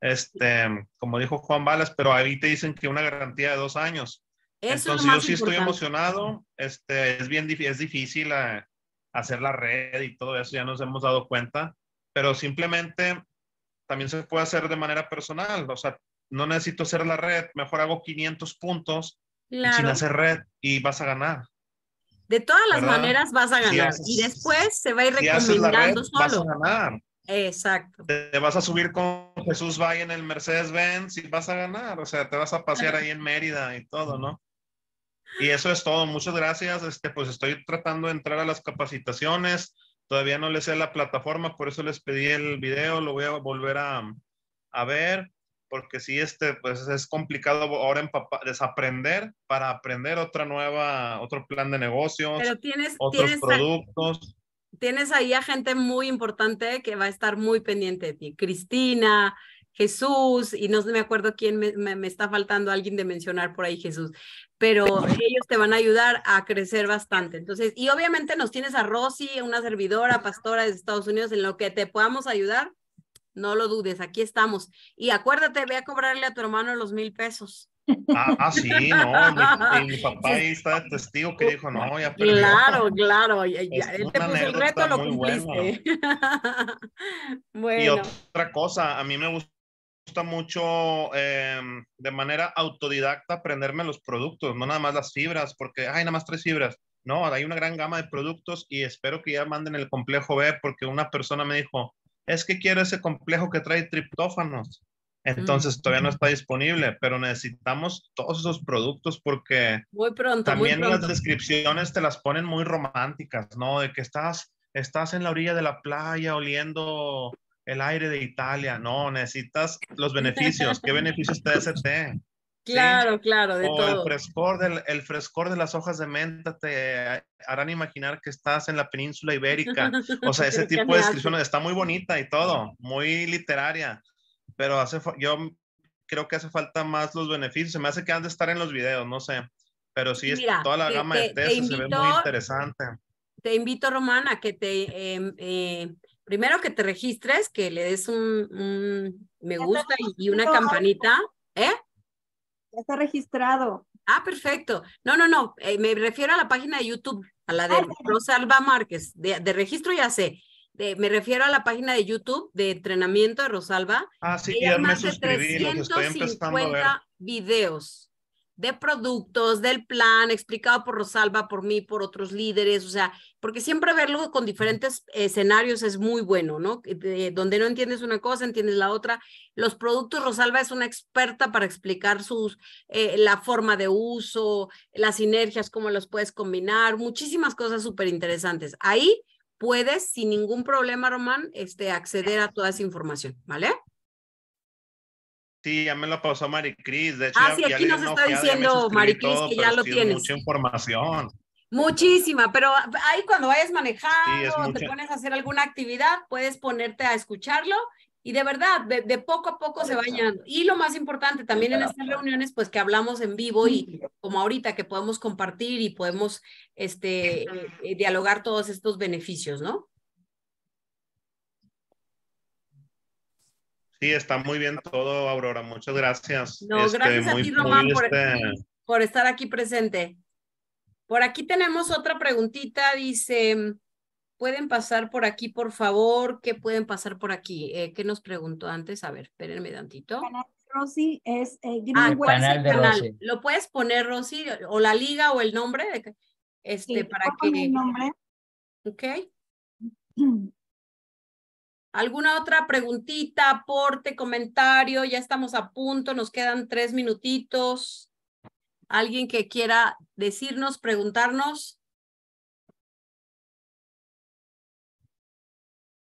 S5: este, como dijo Juan Balas, pero ahí te dicen que una garantía de dos años.
S3: Entonces, yo sí estoy emocionado.
S5: Este, es bien es difícil eh, hacer la red y todo eso, ya nos hemos dado cuenta, pero simplemente también se puede hacer de manera personal. O sea, no necesito hacer la red, mejor hago 500 puntos sin hacer red y vas a ganar.
S4: De todas las maneras vas a ganar. y después se va a ir recomendando solo. Exacto.
S5: Te, vas a subir con Jesús Valle en el Mercedes-Benz y vas a ganar. O sea, te vas a pasear ahí en Mérida y todo, ¿no? Y eso es todo. Muchas gracias. Este, pues estoy tratando de entrar a las capacitaciones. Todavía no les sé la plataforma, por eso les pedí el video. Lo voy a volver a, a ver, porque sí, este, pues es complicado ahora desaprender para aprender otra nueva, otro plan de negocios, Pero
S4: tienes, otros
S5: productos.
S2: tienes ahí a gente muy importante que va a estar muy pendiente de ti. Cristina, Jesús, y no me acuerdo quién me, está faltando alguien de mencionar por ahí Jesús, pero ellos te van a ayudar a crecer bastante. Entonces, y obviamente nos tienes a Rosy, una servidora, pastora de Estados Unidos, en lo que te podamos ayudar, no lo dudes, aquí estamos. Y acuérdate, voy a cobrarle a tu hermano los mil pesos.
S5: Ah, ah sí, no, mi, papá ahí está testigo que dijo, no, ya Claro,
S1: claro,
S2: te el
S5: reto, lo cumpliste.
S1: Y
S5: otra cosa, a mí me gusta gusta mucho em, de manera autodidacta aprenderme los productos, no nada más las fibras, porque hay nada más tres fibras. No, hay una gran gama de productos y espero que ya manden el complejo B, porque una persona me dijo, es que quiero ese complejo que trae triptófanos. Entonces todavía no está mm. disponible, pero necesitamos todos esos productos porque
S2: muy pronto, también las
S5: descripciones te las ponen muy románticas, ¿no? De que estás, estás en la orilla de la playa oliendo el aire de Italia. No, necesitas los beneficios. ¿Qué beneficios te da ese té? Claro,
S1: claro, de todo. El
S5: frescor, del, el frescor de las hojas de menta te harán imaginar que estás en la península ibérica. O sea, ese tipo de descripción está muy bonita y todo, muy literaria, pero hace, yo creo que hace falta más los beneficios. Se me hace que han de estar en los videos, no sé. Pero sí, Mira, toda la gama de té se ve muy interesante.
S2: Te invito, Romana, que te em, eh, primero que te registres, que le des un, me gusta y, una campanita, ¿eh? Ya está registrado. Ah, perfecto. No, no, no, eh, me refiero a la página de YouTube, a la de ah, Rosalba Márquez. De, registro ya sé. me refiero a la página de YouTube de entrenamiento de Rosalba. Ah, sí, ya más de 350 videos de productos, del plan, explicado por Rosalba, por mí, por otros líderes, o sea, porque siempre verlo con diferentes escenarios es muy bueno, ¿no? donde no entiendes una cosa, entiendes la otra. Los productos, Rosalba es una experta para explicar sus, eh, la forma de uso, las sinergias, cómo las puedes combinar, muchísimas cosas súper interesantes. Ahí puedes, sin ningún problema, Román, este, acceder a toda esa información, ¿vale?
S5: Sí, ya me lo pasó Maricris. ah, sí, aquí nos está diciendo Maricris que ya lo tienes. Mucha información.
S2: Muchísima, pero ahí cuando vayas manejando, te pones a hacer alguna actividad, puedes ponerte a escucharlo y de verdad, de, poco a poco se va Y lo más importante también en estas reuniones, pues que hablamos en vivo y como ahorita que podemos compartir y podemos este, eh, eh, dialogar todos estos beneficios, ¿no?
S5: Sí, está muy bien todo, Aurora. Muchas gracias. No, este, gracias a ti, Román, este
S2: por, estar aquí presente. Por aquí tenemos otra preguntita. Dice, ¿pueden pasar por aquí, por favor? ¿Qué pueden pasar por aquí? Eh, ¿Qué nos preguntó antes? A ver, espérenme tantito. Canal
S3: Rosy es eh, ah, canal,
S2: Lo puedes poner, Rosy, o la liga o el nombre. Este, para que... El nombre. Ok. ¿Alguna otra preguntita, aporte, comentario? Ya estamos a punto, nos quedan tres minutitos. ¿Alguien que quiera
S1: decirnos, preguntarnos?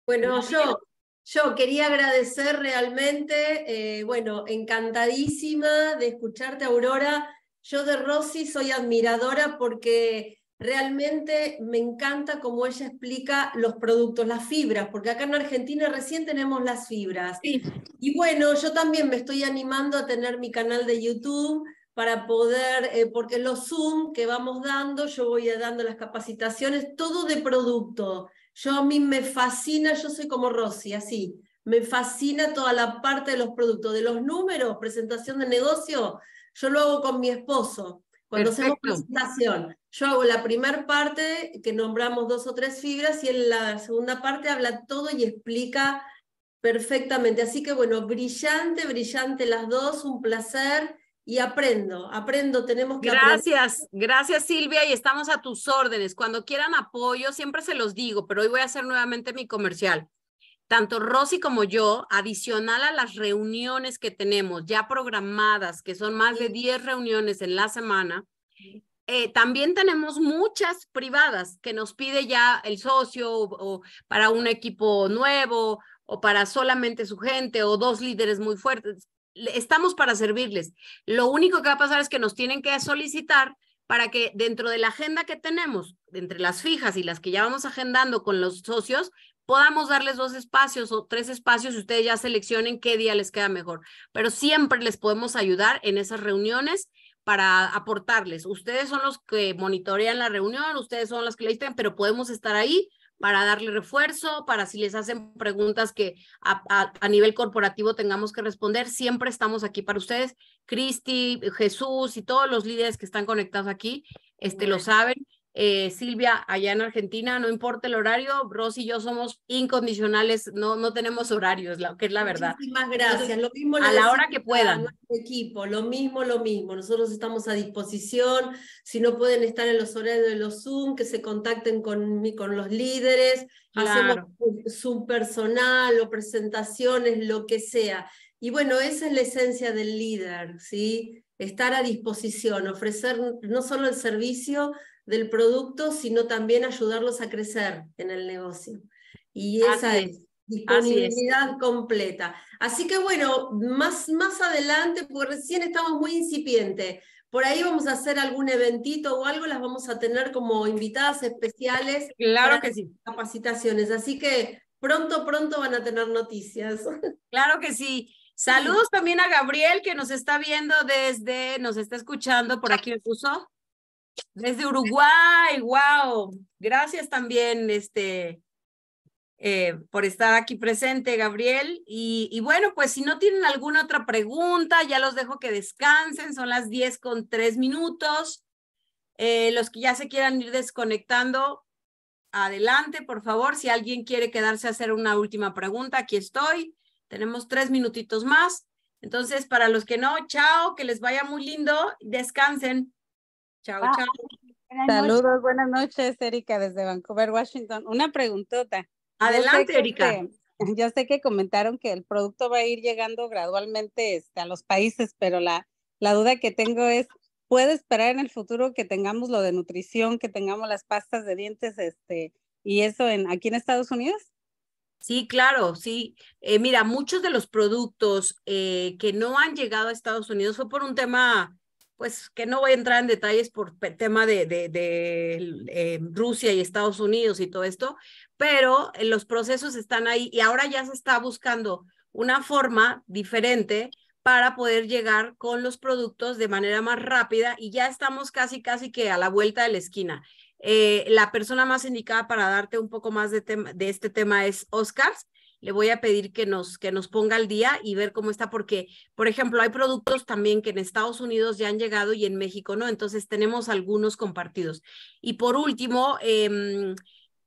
S1: Bueno, yo, yo quería agradecer realmente, eh, bueno, encantadísima de escucharte, Aurora. Yo de Rosy soy admiradora porque Realmente me encanta cómo ella explica los productos, las fibras, porque acá en Argentina recién tenemos las fibras. Y bueno, yo también me estoy animando a tener mi canal de YouTube para poder, eh, porque los Zoom que vamos dando, yo voy dando las capacitaciones, todo de producto. Yo a mí me fascina, yo soy como Rosy, así. Me fascina toda la parte de los productos, de los números, presentación de negocio. Yo lo hago con mi esposo cuando hacemos presentación, yo hago la primera parte que nombramos dos o tres fibras y en la segunda parte habla todo y explica perfectamente. Así que bueno, brillante, brillante las dos, un placer y aprendo, aprendo, tenemos que... Gracias,
S2: gracias Silvia y estamos a tus órdenes. Cuando quieran apoyo, siempre se los digo, pero hoy voy a hacer nuevamente mi comercial tanto Rosy como yo, adicional a las reuniones que tenemos ya programadas, que son más de 10 reuniones en la semana, eh, también tenemos muchas privadas que nos pide ya el socio o, o, para un equipo nuevo o para solamente su gente o dos líderes muy fuertes. Estamos para servirles. Lo único que va a pasar es que nos tienen que solicitar para que dentro de la agenda que tenemos, entre las fijas y las que ya vamos agendando con los socios, podamos darles dos espacios o tres espacios y ustedes ya seleccionen qué día les queda mejor. Pero siempre les podemos ayudar en esas reuniones para aportarles. Ustedes son los que monitorean la reunión, ustedes son los que le dicen, pero podemos estar ahí para darle refuerzo, para si les hacen preguntas que a, nivel corporativo tengamos que responder, siempre estamos aquí para ustedes. Cristi, Jesús y todos los líderes que están conectados aquí, este, lo saben eh, Silvia, allá en Argentina, no importa el horario, Rosy y yo somos incondicionales, no, no tenemos horarios, que es la verdad. Muchísimas gracias, lo mismo. A la hora que puedan.
S1: Equipo, lo mismo, lo mismo. Nosotros estamos a disposición, si no pueden estar en los horarios de los Zoom, que se contacten con, con los líderes, hacemos Zoom personal o presentaciones, lo que sea. Y bueno, esa es la esencia del líder, ¿sí? Estar a disposición, ofrecer no solo el servicio, del producto, sino también ayudarlos a crecer en el negocio. Y esa es
S4: disponibilidad
S1: completa. Así que bueno, más, más adelante, porque recién estamos muy incipiente, por ahí vamos a hacer algún eventito o algo, las vamos a tener como invitadas especiales. Claro que sí. Capacitaciones, así que pronto, pronto van a tener noticias. Claro que sí.
S2: Saludos también a Gabriel que nos está viendo desde, nos está escuchando por aquí, puso desde Uruguay, wow. Gracias también, este, eh, por estar aquí presente, Gabriel. Y, y, bueno, pues si no tienen alguna otra pregunta, ya los dejo que descansen. Son las 10 con 3 minutos. Eh, los que ya se quieran ir desconectando, adelante, por favor. Si alguien quiere quedarse a hacer una última pregunta, aquí estoy. Tenemos tres minutitos más. Entonces, para los que no, chao, que les vaya muy lindo, descansen.
S4: Chao, ah, chao. Saludos, buenas noches, Erika, desde Vancouver, Washington. Una preguntota. Adelante, Erika. yo sé que comentaron que el producto va a ir llegando gradualmente este, a los países, pero la, la duda que tengo es, ¿puede esperar en el futuro que tengamos lo de nutrición, que tengamos las pastas de dientes este, y eso en, aquí en Estados Unidos? Sí, claro, sí. Eh, mira, muchos de los productos
S2: eh, que no han llegado a Estados Unidos fue por un tema pues que no voy a entrar en detalles por tema de, eh, Rusia y Estados Unidos y todo esto, pero eh, los procesos están ahí y ahora ya se está buscando una forma diferente para poder llegar con los productos de manera más rápida y ya estamos casi, casi que a la vuelta de la esquina. Eh, la persona más indicada para darte un poco más de, de este tema es Oscars le voy a pedir que nos, que nos ponga al día y ver cómo está, porque, por ejemplo, hay productos también que en Estados Unidos ya han llegado y en México no, entonces tenemos algunos compartidos. Y por último, em,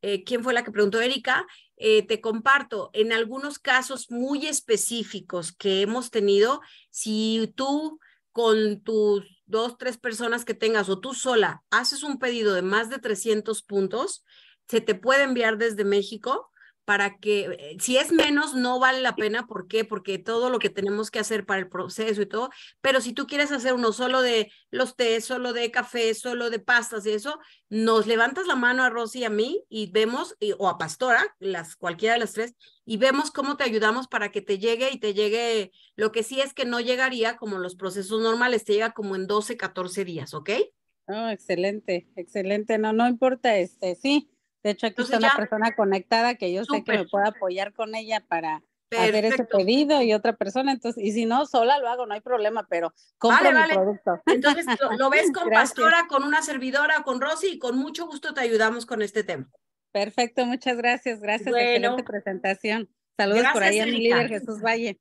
S2: eh, ¿quién fue la que preguntó? Erika, eh, te comparto, en algunos casos muy específicos que hemos tenido, si tú con tus dos, tres personas que tengas o tú sola haces un pedido de más de 300 puntos, se te puede enviar desde México para que, eh, si es menos, no vale la pena. ¿Por qué? Porque todo lo que tenemos que hacer para el proceso y todo, pero si tú quieres hacer uno solo de los té, solo de café, solo de pastas y eso, nos levantas la mano a Rosy y a mí y vemos, o a Pastora, las, cualquiera de las tres, y vemos cómo te ayudamos para que te llegue y te llegue, lo que sí es que no llegaría como los procesos normales, te llega como en 12, 14 días, ¿ok?
S4: Oh, excelente, excelente, no, no importa, este, sí, de hecho, aquí está una persona conectada que yo sé que me puede apoyar con ella para hacer ese pedido y otra persona. Entonces, y si no, sola lo hago, no hay problema, pero compro producto. Entonces, lo, ves con Pastora, con una servidora, con Rosy, y con mucho gusto te ayudamos con este tema. Perfecto, muchas gracias,
S2: gracias. Bueno, Excelente
S4: presentación. Saludos por ahí a mi líder Jesús
S2: Valle.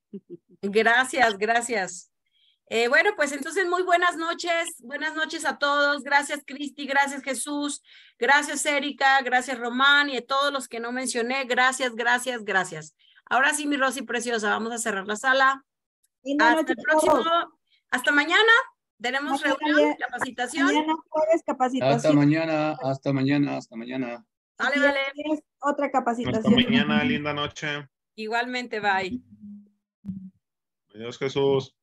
S2: Gracias, gracias. Eh, bueno, pues entonces muy buenas noches, buenas noches a todos. Gracias Cristi, gracias Jesús, gracias Erika, gracias Román y a todos los que no mencioné. Gracias, gracias, gracias. Ahora sí, mi Rosy preciosa, vamos a cerrar la sala. Hasta hasta mañana. Tenemos reunión, capacitación. Mañana capacitación. Hasta mañana,
S5: hasta mañana, hasta mañana.
S2: Dale, dale. Otra capacitación. Hasta mañana, linda noche. Igualmente, bye.
S5: Adiós, Jesús.